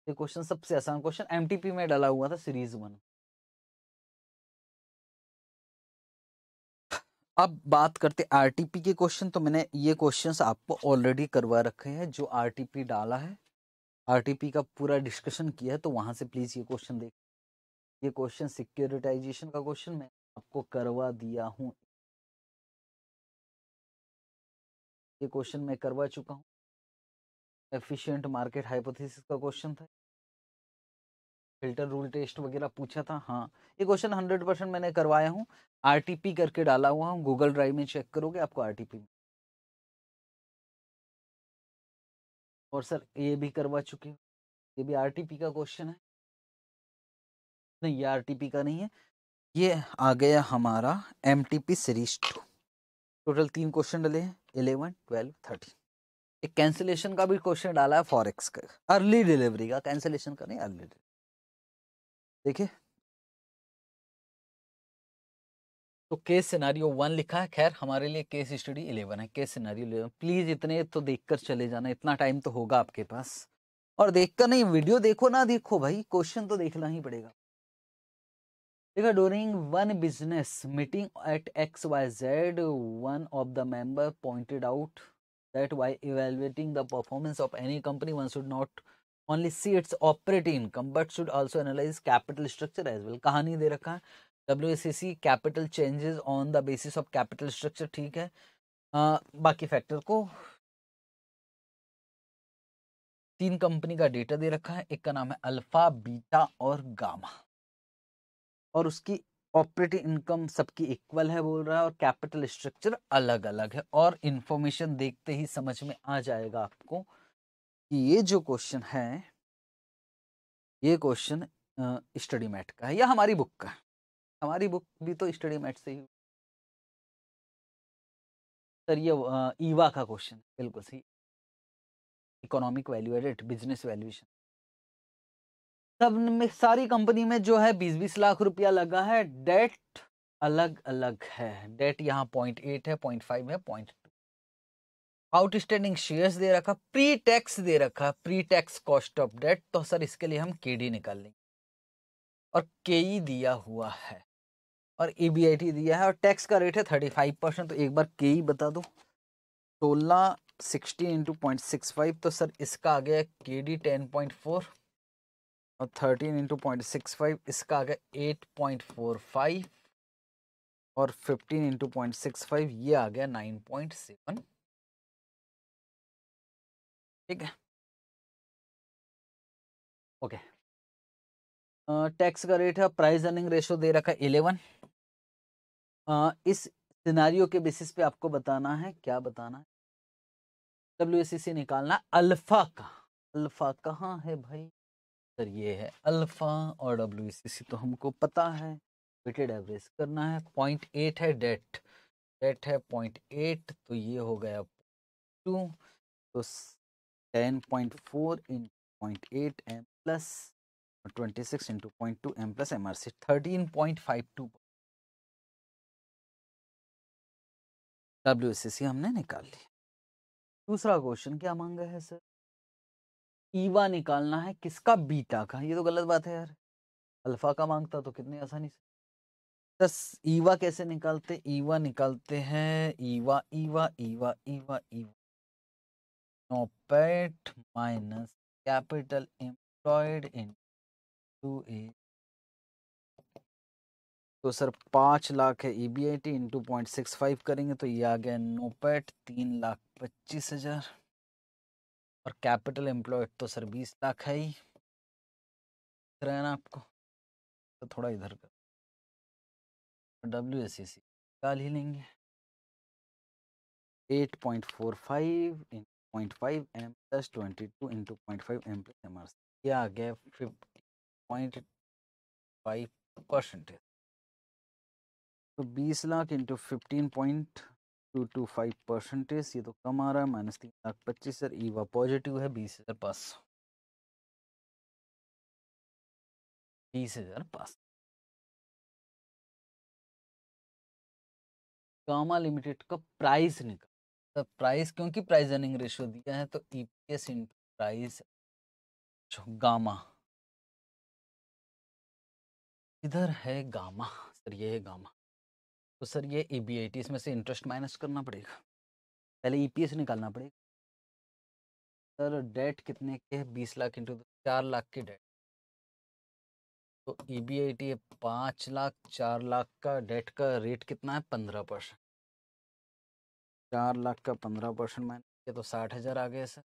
ये क्वेश्चन सबसे आसान क्वेश्चन एम में डाला हुआ था सीरीज वन अब बात करते आरटीपी के क्वेश्चन तो मैंने ये क्वेश्चंस आपको ऑलरेडी करवा रखे हैं जो आर डाला है आरटीपी का पूरा डिस्कशन किया है तो वहां से प्लीज ये क्वेश्चन देख ये क्वेश्चन सिक्योरिटाइजेशन का क्वेश्चन मैं आपको करवा दिया हूँ ये क्वेश्चन मैं करवा चुका हूँ एफिशिएंट मार्केट हाइपोथेसिस का क्वेश्चन था फिल्टर रूल टेस्ट वगैरह पूछा था हाँ ये क्वेश्चन हंड्रेड परसेंट मैंने करवाया हूँ आर करके डाला हुआ हूँ गूगल ड्राइव में चेक करोगे आपको आर में और सर ये भी करवा चुके हो ये भी आर का क्वेश्चन है नहीं ये आर का नहीं है ये आ गया हमारा एम सीरीज टू टोटल तीन क्वेश्चन डले हैं इलेवन ट्वेल्व थर्टीन एक कैंसिलेशन का भी क्वेश्चन डाला है फॉरेक्स का अर्ली डिलीवरी का कैंसिलेशन का नहीं अर्ली देखिए तो केस सिनारियो वन लिखा है खैर हमारे लिए केस स्टडी इलेवन है केस सिनारियो इलेवन प्लीज इतने तो देखकर चले जाना इतना टाइम तो होगा आपके पास और देखकर नहीं वीडियो देखो ना देखो भाई क्वेश्चन तो देखना ही पड़ेगा देखा during one business meeting at X Y Z one of the member pointed out that while evaluating the performance of any company, one should not only see its operating income but should also analyze capital structure as well. kahani de rakha है W capital changes on the basis of capital structure ठीक है आ, बाकी फैक्टर को तीन कंपनी का डेटा दे रखा है एक का नाम है अल्फा बीटा और गामा और उसकी ऑपरेटिंग इनकम सबकी इक्वल है बोल रहा है और कैपिटल स्ट्रक्चर अलग अलग है और इन्फॉर्मेशन देखते ही समझ में आ जाएगा आपको कि ये जो क्वेश्चन है ये क्वेश्चन स्टडी मैट का है या हमारी बुक का हमारी बुक भी तो स्टडी मैट से ही सर ये ईवा का क्वेश्चन बिल्कुल सही economic value added business valuation सब में सारी कंपनी में जो है बीस बीस लाख रुपया लगा है डेट अलग अलग है डेट यहाँ पॉइंट एट है पॉइंट फाइव है पॉइंट टू आउटस्टैंडिंग शेयर्स दे रखा प्री टैक्स दे रखा pre tax cost of debt तो सर इसके लिए हम के डी निकाल लेंगे और के दिया हुआ है और ई बी आई टी दिया है और टैक्स का रेट है थर्टी फाइव परसेंट तो एक बार के बता दो सोलह sixty into point six five तो सर इसका आ गया K D ten point four और thirteen into point six five इसका आ गया एट पॉइंट फोर फाइव और fifteen into point six five ये आ गया नाइन पॉइंट सेवन ठीक है ओके टैक्स का रेट है प्राइस अर्निंग रेशो दे रखा है इलेवन इस सिनारियो के बेसिस पे आपको बताना है क्या बताना है डब्ल्यू निकालना अल्फा का अल्फा कहाँ है भाई आंसर ये है अल्फ़ा और डब्ल्यू तो हमको पता है वेटेड एवरेज करना है पॉइंट एट है डेट डेट है पॉइंट एट तो ये हो गया टू तो ten point four in point eight M plus twenty six into point two M plus M R C thirteen point five two W हमने निकाल लिया दूसरा क्वेश्चन क्या मांगा है सर ईवा निकालना है किसका बीटा का ये तो गलत बात है यार अल्फा का मांगता तो कितने आसानी से दस ईवा कैसे निकालते ईवा निकालते हैं EVA EVA EVA EVA EVA NOPAT minus capital employed into A तो सर पाँच लाख है E B I T into point six five करेंगे तो ये आ गया नोपेट तीन लाख पच्चीस हजार और कैपिटल एम्प्लॉयड तो सर बीस लाख है ही रहे ना आपको तो थोड़ा इधर कर डब्ल्यू एस सी सी निकाल ही लेंगे eight point four five into point five M plus twenty two into point five M plus M R C ये आ गया फिफ्टी पॉइंट फाइव परसेंटेज तो बीस lakh into fifteen point two two five percentage ये तो कम आ रहा है माइनस तीन लाख पच्चीस हज़ार ईवा पॉजिटिव है बीस हज़ार पाँच सौ बीस हज़ार पाँच कामा लिमिटेड का प्राइस निकल तो प्राइस क्योंकि प्राइस अर्निंग रेशियो दिया है तो E P S into price gamma इधर है गामा सर ये है गामा तो सर ये ई बी आई टी इसमें से इंटरेस्ट माइनस करना पड़ेगा पहले ई पी एस निकालना पड़ेगा सर डेट कितने के है बीस लाख इंटू चार लाख की डेट तो ई बी आई टी पाँच लाख चार लाख का डेट का रेट कितना है पंद्रह परसेंट चार लाख का पंद्रह परसेंट माइनस ये तो साठ हज़ार आ गया सर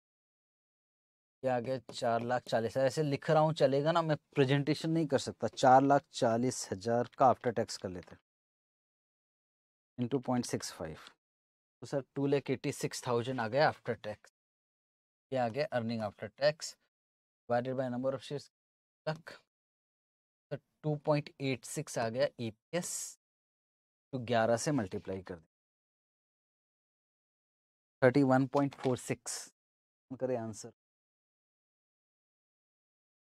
ये आ गया चार लाख चालीस हज़ार ऐसे लिख रहा हूँ चलेगा ना मैं प्रेजेंटेशन नहीं कर सकता चार लाख चालीस हज़ार का आफ्टर टैक्स कर लेते हैं इंटू पॉइंट सिक्स फाइव तो sir two lakh eighty six thousand आ गया आफ्टर टैक्स ये आ गया earning after tax divided by number of shares तक sir two point eight six आ गया ई पी एस तो ग्यारह से मल्टीप्लाई कर दें thirty one point four six करें आंसर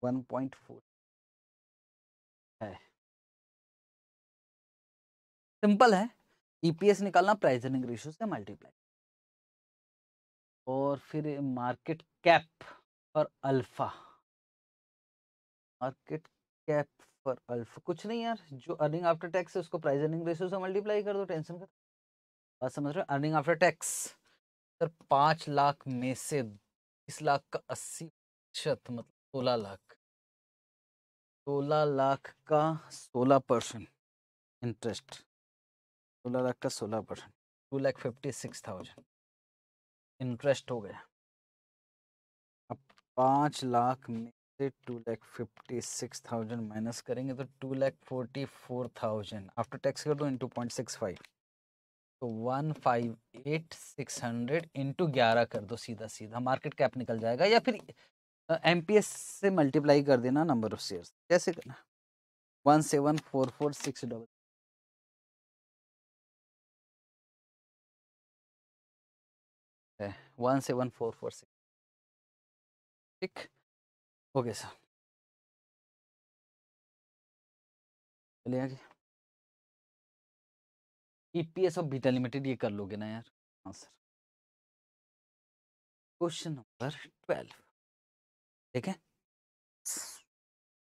वन पॉइंट फोर है सिंपल है ईपीएस e निकालना प्राइस अर्निंग रेशियो से मल्टीप्लाई और फिर मार्केट कैप और alpha market cap for alpha कुछ नहीं यार जो अर्निंग आफ्टर टैक्स है उसको प्राइस अर्निंग रेशियो से मल्टीप्लाई कर दो टेंशन का बात समझ रहे अर्निंग आफ्टर टैक्स सर पाँच लाख में से बीस लाख का अस्सी प्रतिशत मतलब सोलह लाख सोलह लाख का सोलह परसेंट इंटरेस्ट सोलह लाख का सोलह percent two lakh fifty six thousand interest हो गया अब पाँच लाख में से two lakh fifty six thousand minus करेंगे तो two lakh forty four thousand after tax कर दो तो इंटू पॉइंट सिक्स फाइव तो one five eight six hundred into ग्यारह कर दो सीधा सीधा मार्केट कैप निकल जाएगा या फिर एम पी एस से मल्टीप्लाई कर देना नंबर ऑफ शेयर कैसे करना one seven four four six double one seven four four six ठीक ओके सर चलिए आगे E P S of beta limited ये कर लोगे ना यार हाँ सर क्वेश्चन नंबर ट्वेल्व ठीक है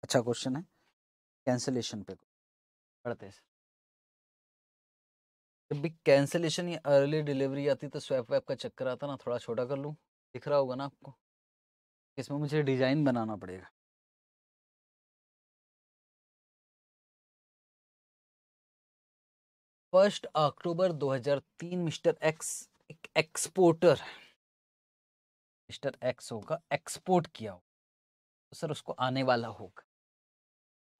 अच्छा क्वेश्चन है कैंसलेशन पे पढ़ते हैं सर जब भी कैंसिलेशन या अर्ली डिलीवरी आती तो स्वैप वैप का चक्कर आता ना थोड़ा छोटा कर लूँ दिख रहा होगा ना आपको इसमें मुझे डिज़ाइन बनाना पड़ेगा फर्स्ट अक्टूबर 2003 मिस्टर एक्स एक एक्सपोर्टर मिस्टर एक्स होगा एक्सपोर्ट किया होगा तो सर उसको आने वाला होगा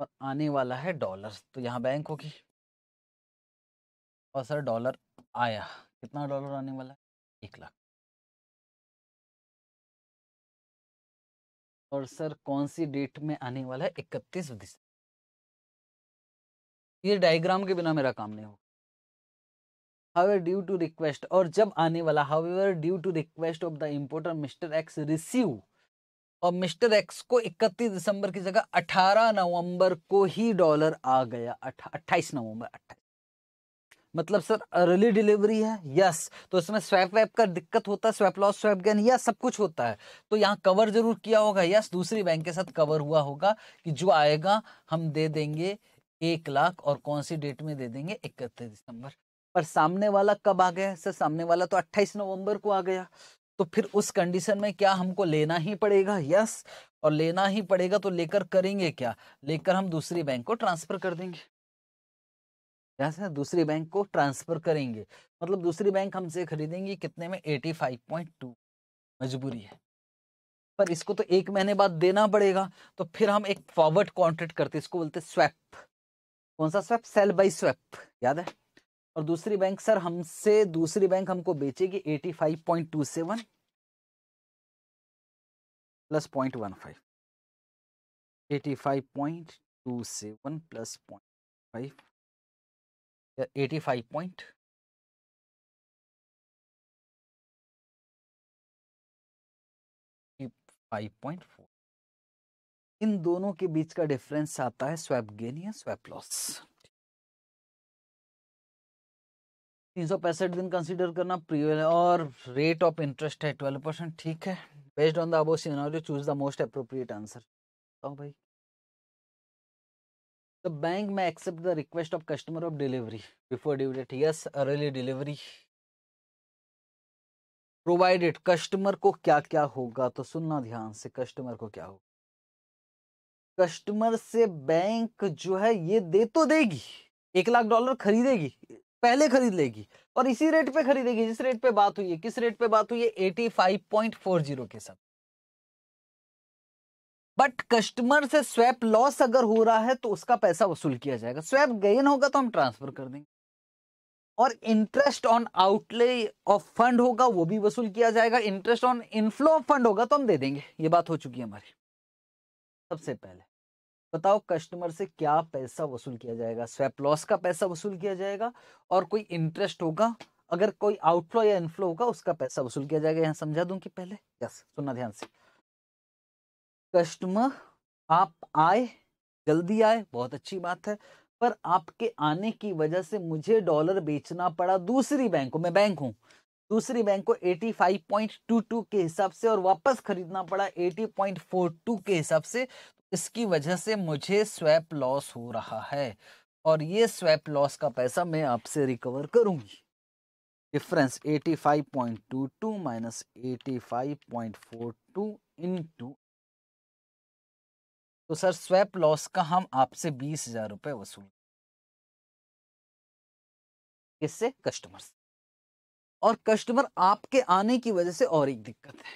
और आने वाला है डॉलर तो यहाँ बैंक होगी और सर डॉलर आया कितना डॉलर आने वाला है एक लाख और सर कौन सी डेट में आने वाला है इकतीस दिसंबर ये डायग्राम के बिना मेरा काम नहीं होगा however ड्यू टू रिक्वेस्ट और जब आने वाला however due to request of the importer mister X receive और मिस्टर एक्स को इकतीस दिसंबर की जगह अठारह नवंबर को ही डॉलर आ गया अट्ठाईस नवंबर अट्ठाईस मतलब सर अर्ली डिलीवरी है यस तो इसमें स्वैप वैप का दिक्कत होता है स्वैप लॉस स्वैप गेन या सब कुछ होता है तो यहाँ कवर जरूर किया होगा यस दूसरी बैंक के साथ कवर हुआ होगा कि जो आएगा हम दे देंगे एक लाख और कौन सी डेट में दे देंगे इकतीस दिसंबर पर सामने वाला कब आ गया सर सामने वाला तो अट्ठाईस नवम्बर को आ गया तो फिर उस कंडीशन में क्या हमको लेना ही पड़ेगा यस और लेना ही पड़ेगा तो लेकर करेंगे क्या लेकर हम दूसरी बैंक को ट्रांसफर कर देंगे यहाँ से दूसरी बैंक को ट्रांसफर करेंगे मतलब दूसरी बैंक हमसे खरीदेंगे कितने में एटी फाइव पॉइंट टू मजबूरी है पर इसको तो एक महीने बाद देना पड़ेगा तो फिर हम एक फॉरवर्ड कॉन्ट्रैक्ट करते इसको बोलते स्वैप कौन सा स्वैप सेल बाई स्वैप याद है और दूसरी बैंक सर हमसे दूसरी बैंक हमको बेचेगी eighty five point two seven plus point one five eighty five point two seven plus point five eighty five point four इन दोनों के बीच का डिफरेंस आता है स्वैप गेन या स्वैप लॉस तीन सौ पैंसठ दिन कंसीडर करना प्रीवियल और रेट ऑफ इंटरेस्ट है ट्वेल्व परसेंट ठीक है based on the above scenario choose the most appropriate answer बताओ भाई तो बैंक में accept the request of customer of delivery before due date yes early delivery provided को क्या क्या होगा तो सुनना ध्यान से कस्टमर को क्या होगा कस्टमर से बैंक जो है ये दे तो देगी एक लाख डॉलर खरीदेगी पहले खरीद लेगी और इसी रेट पे खरीदेगी जिस रेट पे बात हुई है किस रेट पे बात हुई है eighty five point four zero के साथ बट कस्टमर से स्वैप लॉस अगर हो रहा है तो उसका पैसा वसूल किया जाएगा स्वैप गेन होगा तो हम ट्रांसफर कर देंगे और interest on outlay of fund होगा वो भी वसूल किया जाएगा interest on inflow of fund होगा तो हम दे देंगे ये बात हो चुकी है हमारी सबसे पहले बताओ कस्टमर से क्या पैसा वसूल किया जाएगा स्वैप लॉस का पैसा वसूल किया जाएगा और कोई इंटरेस्ट होगा अगर कोई आउटफ्लो या इनफ्लो होगा उसका पैसा वसूल किया जाएगा यहाँ समझा दूं कि पहले यस सुनना ध्यान से कस्टमर आप आए जल्दी आए बहुत अच्छी बात है पर आपके आने की वजह से मुझे डॉलर बेचना पड़ा दूसरी बैंक को मैं बैंक हूँ दूसरी बैंक को 85.22 के हिसाब से और वापस खरीदना पड़ा 80.42 के हिसाब से इसकी वजह से मुझे स्वैप लॉस हो रहा है और ये स्वैप लॉस का पैसा मैं आपसे रिकवर करूंगी difference 85.22 five point two two minus eighty five point तो सर स्वैप लॉस का हम आपसे बीस हजार रुपए वसूल किससे कस्टमर से और कस्टमर आपके आने की वजह से और एक दिक्कत है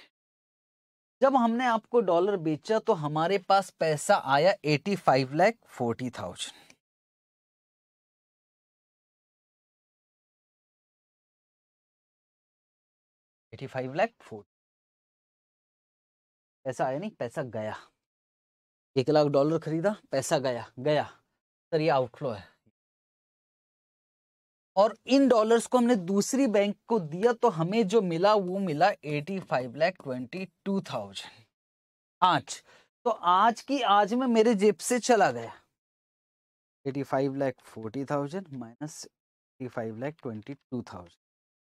जब हमने आपको डॉलर बेचा तो हमारे पास पैसा आया eighty five lakh forty thousand eighty five lakh forty पैसा आया नहीं पैसा गया एक लाख डॉलर खरीदा पैसा गया गया सर ये आउटफ्लो है और इन डॉलर्स को हमने दूसरी बैंक को दिया तो हमें जो मिला वो मिला eighty five lakh twenty two thousand आज तो आज की आज में मेरे जेब से चला गया eighty five lakh forty thousand minus eighty five lakh twenty two thousand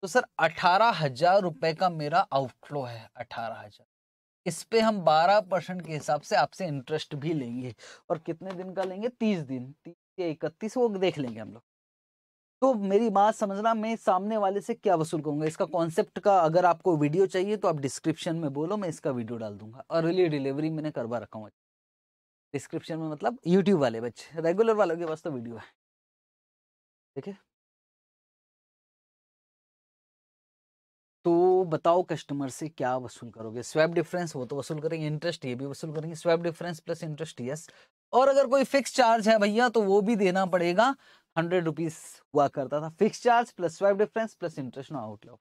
तो सर अठारह हजार रुपए का मेरा आउटफ्लो है अठारह हजार इस पे हम 12 परसेंट के हिसाब से आपसे इंटरेस्ट भी लेंगे और कितने दिन का लेंगे 30 दिन तीस या इकतीस वो देख लेंगे हम लोग तो मेरी बात समझना मैं सामने वाले से क्या वसूल करूंगा इसका कॉन्सेप्ट का अगर आपको वीडियो चाहिए तो आप डिस्क्रिप्शन में बोलो मैं इसका वीडियो डाल दूंगा अर्ली डिलीवरी मैंने करवा रखा हूँ डिस्क्रिप्शन में मतलब यूट्यूब वाले बच्चे रेगुलर वालों के पास तो वीडियो है ठीक है तो बताओ कस्टमर से क्या वसूल करोगे स्वैप डिफरेंस वो तो वसूल करेंगे इंटरेस्ट ये भी वसूल करेंगे swap difference plus interest yes और अगर कोई फिक्स चार्ज है भैया तो वो भी देना पड़ेगा हंड्रेड रुपीज हुआ करता था fix charge plus swap difference plus interest no outlay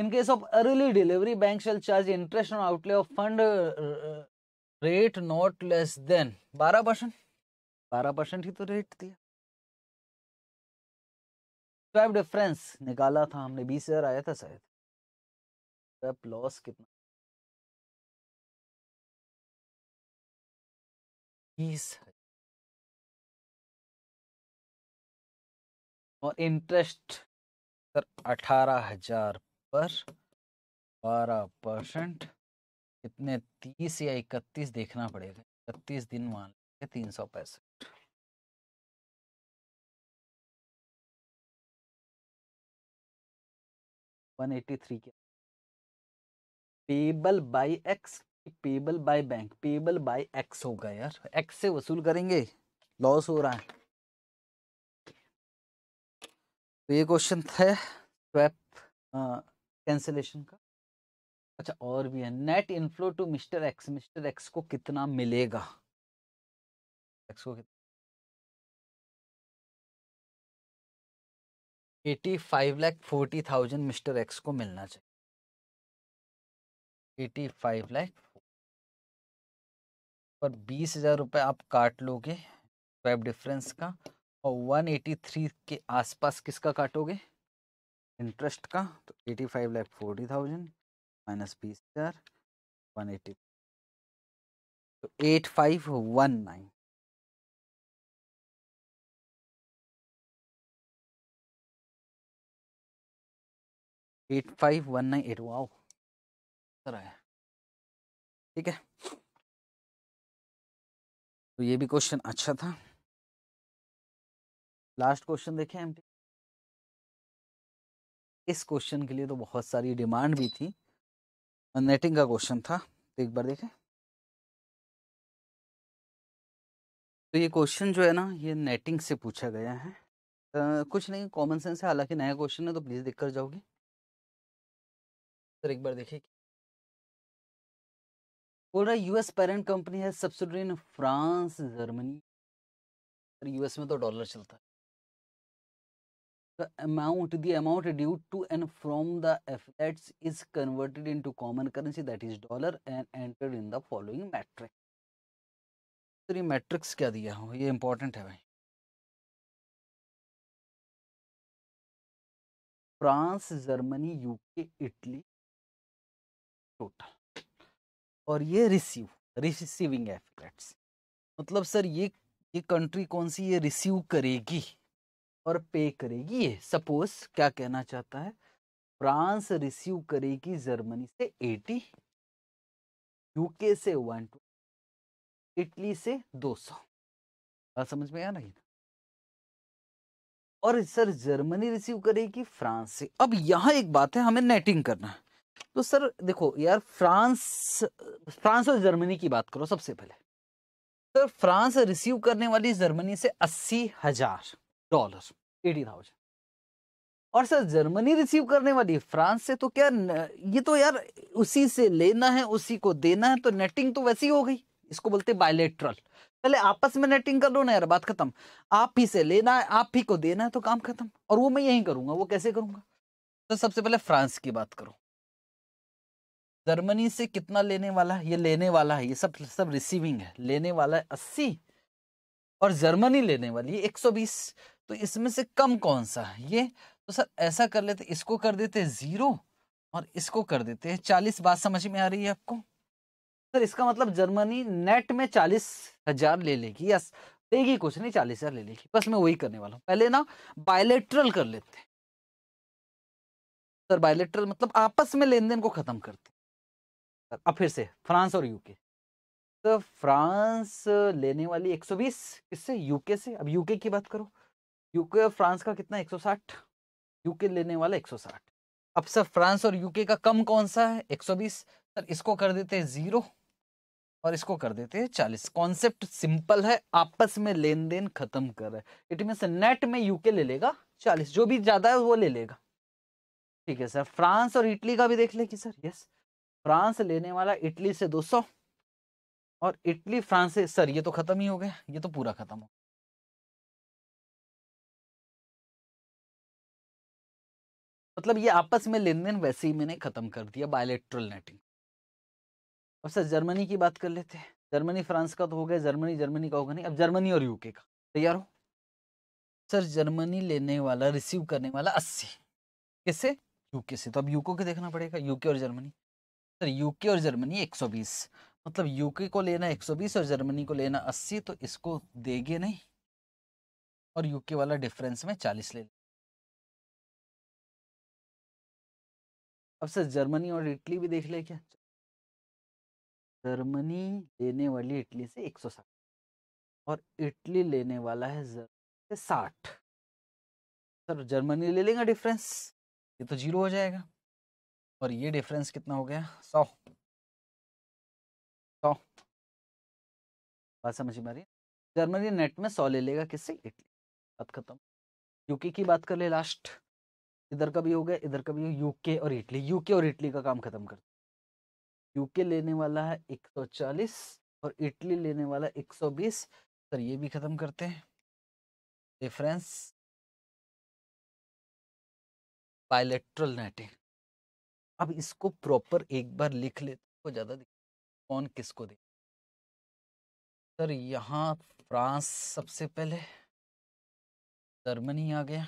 in case of early delivery bank shall charge interest on outlay of fund rate not less than 12 percent बारह परसेंट ही तो रेट दिया सब्सक्राइब डिफरेंस निकाला था हमने बीस हजार आया था शायद सब्सक्राइब लॉस कितना बीस और इंटरेस्ट सर अठारह हजार पर बारह परसेंट कितने तीस या इकतीस देखना पड़ेगा इकतीस दिन मान लेंगे तीन सौ पैंसठ 183 क्या payable by X payable by bank payable by X होगा यार एक्स से वसूल करेंगे लॉस हो रहा है तो ये क्वेश्चन था स्वैप कैंसिलेशन का अच्छा और भी है net inflow to mister X mister X को कितना मिलेगा एक्स को कितना eighty five lakh forty thousand mister X को मिलना चाहिए एटी फाइव लैख पर बीस हज़ार रुपये आप काट लोगे वेब डिफरेंस का और वन एटी थ्री के आसपास किसका काटोगे इंटरेस्ट का तो eighty five lakh forty thousand minus बीस हज़ार वन एटी तो eight five one nine eight five one nine eight wow sir आया ठीक है तो ये भी क्वेश्चन अच्छा था लास्ट क्वेश्चन देखें एम इस क्वेश्चन के लिए तो बहुत सारी डिमांड भी थी नेटिंग का क्वेश्चन था तो एक बार देखें तो ये क्वेश्चन जो है ना ये नेटिंग से पूछा गया है आ, कुछ नहीं कॉमन सेंस है हालांकि नया क्वेश्चन है तो प्लीज़ देख कर जाओगे सर एक बार देखिए बोल रहा है यूएस पेरेंट कंपनी है subsidiary in France Germany US में तो डॉलर चलता है amount the amount due to and from the affiliates is converted in to common currency that is dollar and entered in the following matric matrix क्या दिया हो ये इंपॉर्टेंट है भाई France Germany UK Italy total और ये रिसीव रिसीविंग एफिलेट्स मतलब सर ये ये कंट्री कौन सी ये रिसीव करेगी और पे करेगी ये सपोज क्या कहना चाहता है फ्रांस रिसीव करेगी जर्मनी से एटी यूके से 120 इटली से 200 बात समझ में आया ना और सर जर्मनी रिसीव करेगी फ्रांस से अब यहां एक बात है हमें नेटिंग करना है तो सर देखो यार फ्रांस फ्रांस और जर्मनी की बात करो सबसे पहले सर फ्रांस रिसीव करने वाली जर्मनी से अस्सी हजार डॉलर एटी थाउजेंड और सर जर्मनी रिसीव करने वाली फ्रांस से तो क्या न, ये तो यार उसी से लेना है उसी को देना है तो नेटिंग तो वैसी हो गई इसको बोलते बायलेट्रल पहले आपस में नेटिंग कर लो ना यार बात खत्म आप ही से लेना है आप ही को देना है तो काम खत्म और वो मैं यही करूंगा वो कैसे करूंगा तो सबसे पहले फ्रांस की बात करो जर्मनी से कितना लेने वाला है ये लेने वाला है ये सब सब रिसीविंग है लेने वाला है अस्सी और जर्मनी लेने वाली है एक सौ बीस तो इसमें से कम कौन सा है ये तो सर ऐसा कर लेते इसको कर देते जीरो और इसको कर देते हैं चालीस बात समझ में आ रही है आपको सर इसका मतलब जर्मनी नेट में चालीस हजार ले लेगी यस देगी कुछ नहीं चालीस हजार ले लेगी बस मैं वही करने वाला हूँ पहले ना बायोलेट्रल कर लेते हैं सर बायोलेट्रल मतलब आपस में लेन देन को खत्म करते अब फिर से फ्रांस और यूके तो फ्रांस लेने वाली 120 किससे यूके से अब यूके की बात करो यूके और फ्रांस का कितना 160 यूके लेने वाला 160 अब सर फ्रांस और यूके का कम कौन सा है 120 सर इसको कर देते हैं जीरो और इसको कर देते हैं चालीस कॉन्सेप्ट सिंपल है आपस में लेन देन खत्म कर है इट मीन नेट में यूके ले लेगा चालीस जो भी ज्यादा है वो ले लेगा ठीक है सर फ्रांस और इटली का भी देख ले कि सर यस फ्रांस लेने वाला इटली से 200 और इटली फ्रांस से सर ये तो खत्म ही हो गया ये तो पूरा खत्म हो मतलब ये आपस में लेन देन वैसे ही मैंने खत्म कर दिया बायोलेट्रल नेटिंग अब सर जर्मनी की बात कर लेते हैं जर्मनी फ्रांस का तो हो गया जर्मनी जर्मनी का होगा नहीं अब जर्मनी और यूके का तैयार हो सर जर्मनी लेने वाला रिसीव करने वाला अस्सी किससे यूके से तो अब यूको के देखना पड़ेगा यूके और जर्मनी सर यूके और जर्मनी 120 मतलब यूके को लेना 120 और जर्मनी को लेना 80 तो इसको देंगे नहीं और यूके वाला डिफरेंस में 40 ले अब सर जर्मनी और इटली भी देख ले क्या जर्मनी लेने वाली इटली से 160 और इटली लेने वाला है जर्मनी से 60 सर जर्मनी ले लेंगे डिफरेंस ये तो जीरो हो जाएगा और ये डिफरेंस कितना हो गया सौ सौ बात समझ में आ रही है जर्मनी नेट में सौ ले लेगा किससे इटली बात खत्म यूके की बात कर ले लास्ट इधर का भी हो गया इधर का भी यूके और इटली यूके और इटली का काम खत्म कर यूके लेने वाला है एक सौ चालीस और इटली लेने वाला एक बीस सर ये भी खत्म करते हैं डिफरेंस बायलेट्रल नेटिंग अब इसको प्रॉपर एक बार लिख ले तो ज़्यादा कौन किसको दे सर यहाँ फ्रांस सबसे पहले जर्मनी आ गया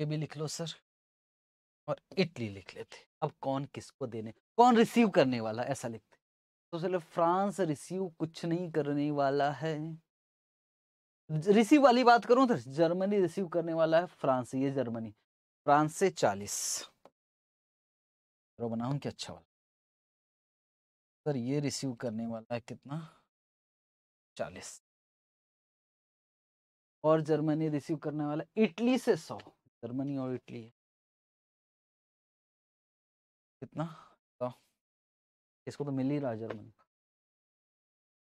ये भी लिख लो सर और इटली लिख लेते अब कौन किसको देने कौन रिसीव करने वाला ऐसा लिखते तो चलो फ्रांस रिसीव कुछ नहीं करने वाला है रिसीव वाली बात करूं तो जर्मनी रिसीव करने वाला है फ्रांस ये जर्मनी फ्रांस से चालीस बना हूँ कि अच्छा वाला सर ये रिसीव करने वाला है कितना चालीस और जर्मनी रिसीव करने वाला इटली से सौ जर्मनी और इटली है कितना सौ इसको तो मिल ही रहा जर्मनी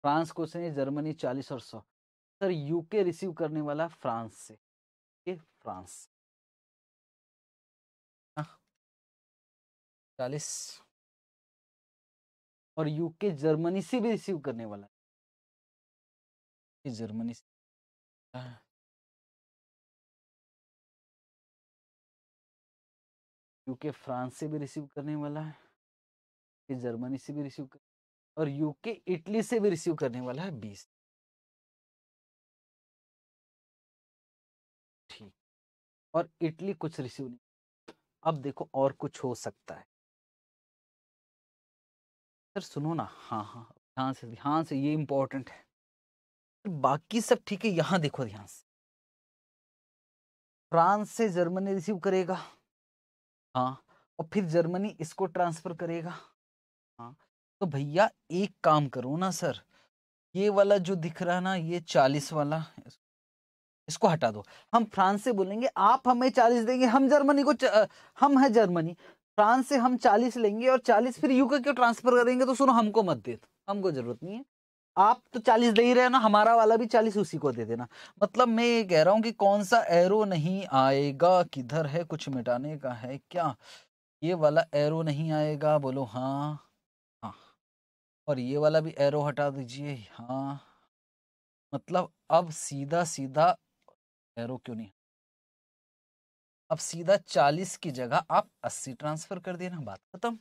फ्रांस को से जर्मनी चालीस और सौ सर यूके रिसीव करने वाला फ्रांस से ये फ्रांस चालीस और यूके जर्मनी से भी रिसीव करने वाला है जर्मनी से यूके हाँ। फ्रांस से भी रिसीव करने वाला है जर्मनी से भी रिसीव कर और यूके इटली से भी रिसीव करने वाला है बीस ठीक और इटली कुछ रिसीव नहीं अब देखो और कुछ हो सकता है सर सुनो ना हाँ हाँ ध्यान से ध्यान से ये इम्पोर्टेंट है बाकी सब ठीक है यहाँ देखो ध्यान से फ्रांस से जर्मनी रिसीव करेगा हाँ और फिर जर्मनी इसको ट्रांसफर करेगा हाँ तो भैया एक काम करो ना सर ये वाला जो दिख रहा ना ये चालीस वाला इसको हटा दो हम फ्रांस से बोलेंगे आप हमें चालीस देंगे हम जर्मनी को हम है जर्मनी फ्रांस से हम चालीस लेंगे और चालीस फिर यूके क्यों ट्रांसफर करेंगे तो सुनो हमको मत दे हमको जरूरत नहीं है आप तो चालीस दे ही रहे ना हमारा वाला भी चालीस उसी को दे देना मतलब मैं ये कह रहा हूँ कि कौन सा एरो नहीं आएगा किधर है कुछ मिटाने का है क्या ये वाला एरो नहीं आएगा बोलो हाँ हाँ और ये वाला भी एरो हटा दीजिए हाँ मतलब अब सीधा सीधा एरो क्यों नहीं अब सीधा चालीस की जगह आप अस्सी ट्रांसफर कर देना बात खत्म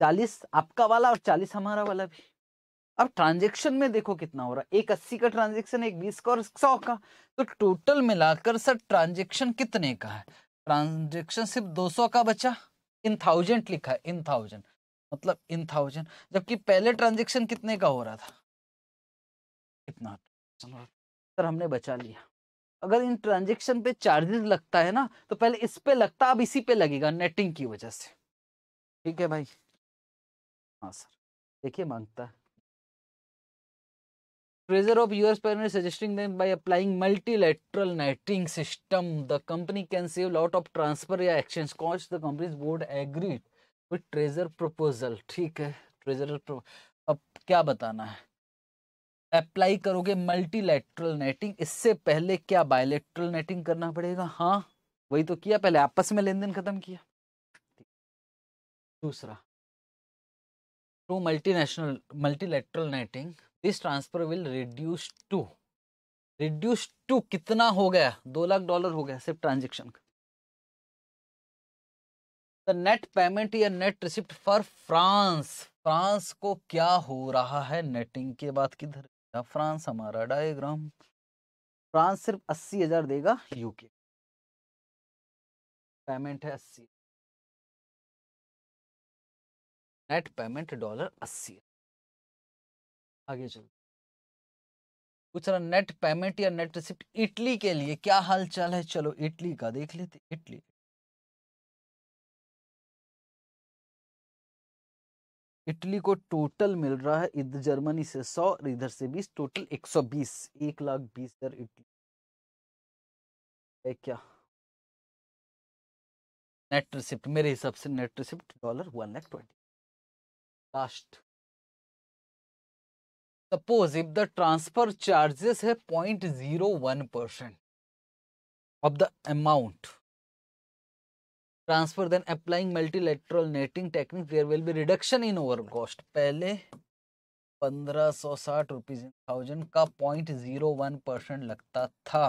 चालीस आपका वाला और चालीस हमारा वाला भी अब ट्रांजेक्शन में देखो कितना हो रहा है एक अस्सी का ट्रांजेक्शन एक बीस का और सौ का तो टोटल मिलाकर सर ट्रांजेक्शन कितने का है ट्रांजेक्शन सिर्फ दो सौ का बचा इन थाउजेंड लिखा है इन थाउजेंड मतलब इन थाउजेंड जबकि पहले ट्रांजेक्शन कितने का हो रहा था कितना सर हमने बचा लिया अगर इन ट्रांजेक्शन पे चार्जेस लगता है ना तो पहले इस पे लगता अब इसी पे लगेगा नेटिंग की वजह से ठीक है भाई हाँ सर देखिए मांगता है treasurer of US suggesting by applying multilateral netting system the company can save lot of transfer या exchange cost the company board agreed with treasurer proposal ठीक है ट्रेजर अब क्या बताना है अप्लाई करोगे मल्टीलेटरल नेटिंग इससे पहले क्या बायोलेटरल नेटिंग करना पड़ेगा हाँ वही तो किया पहले आपस में लेन देन खत्म किया दूसरा two multinational multilateral netting this transfer will reduce to reduce to कितना हो गया दो लाख डॉलर हो गया सिर्फ ट्रांजेक्शन का द नेट पेमेंट या net receipt for France France को क्या हो रहा है नेटिंग के बाद किधर फ्रांस हमारा डायग्राम फ्रांस सिर्फ अस्सी हजार देगा यूके पेमेंट है अस्सी नेट पेमेंट डॉलर अस्सी आगे चलो कुछ नेट पेमेंट या नेट रिसिप्ट इटली के लिए क्या हाल चाल है चलो इटली का देख लेते इटली इटली को टोटल मिल रहा है इधर जर्मनी से सौ और इधर से बीस टोटल एक सौ बीस एक लाख बीस हजार इटली है क्या नेट रिसिप्ट मेरे हिसाब से net receipt dollar one lakh twenty last suppose if the transfer charges है point zero one percent of the amount transfer then applying multilateral netting technique there will be reduction in over cost पहले पंद्रह सौ साठ रुपीज थाउजेंड का पॉइंट जीरो वन परसेंट लगता था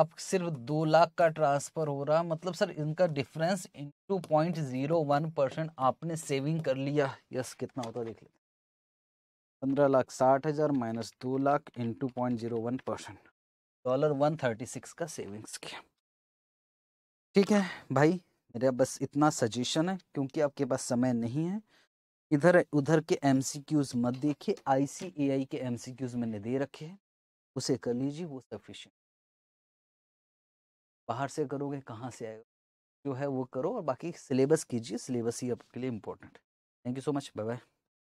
अब सिर्फ दो लाख का ट्रांसफर हो रहा मतलब सर इनका difference two point zero one percent आपने सेविंग कर लिया यस कितना होता देख लेते पंद्रह लाख साठ हज़ार माइनस दो लाख into point zero one percent dollar one thirty six का सेविंग्स किया ठीक है भाई मेरा बस इतना सजेशन है क्योंकि आपके पास समय नहीं है इधर उधर के एम मत देखिए आई के एम मैंने दे रखे हैं उसे कर लीजिए वो सफिशेंट बाहर से करोगे कहाँ से आएगा जो है वो करो और बाकी सिलेबस कीजिए सिलेबस ही आपके लिए important thank you so much bye bye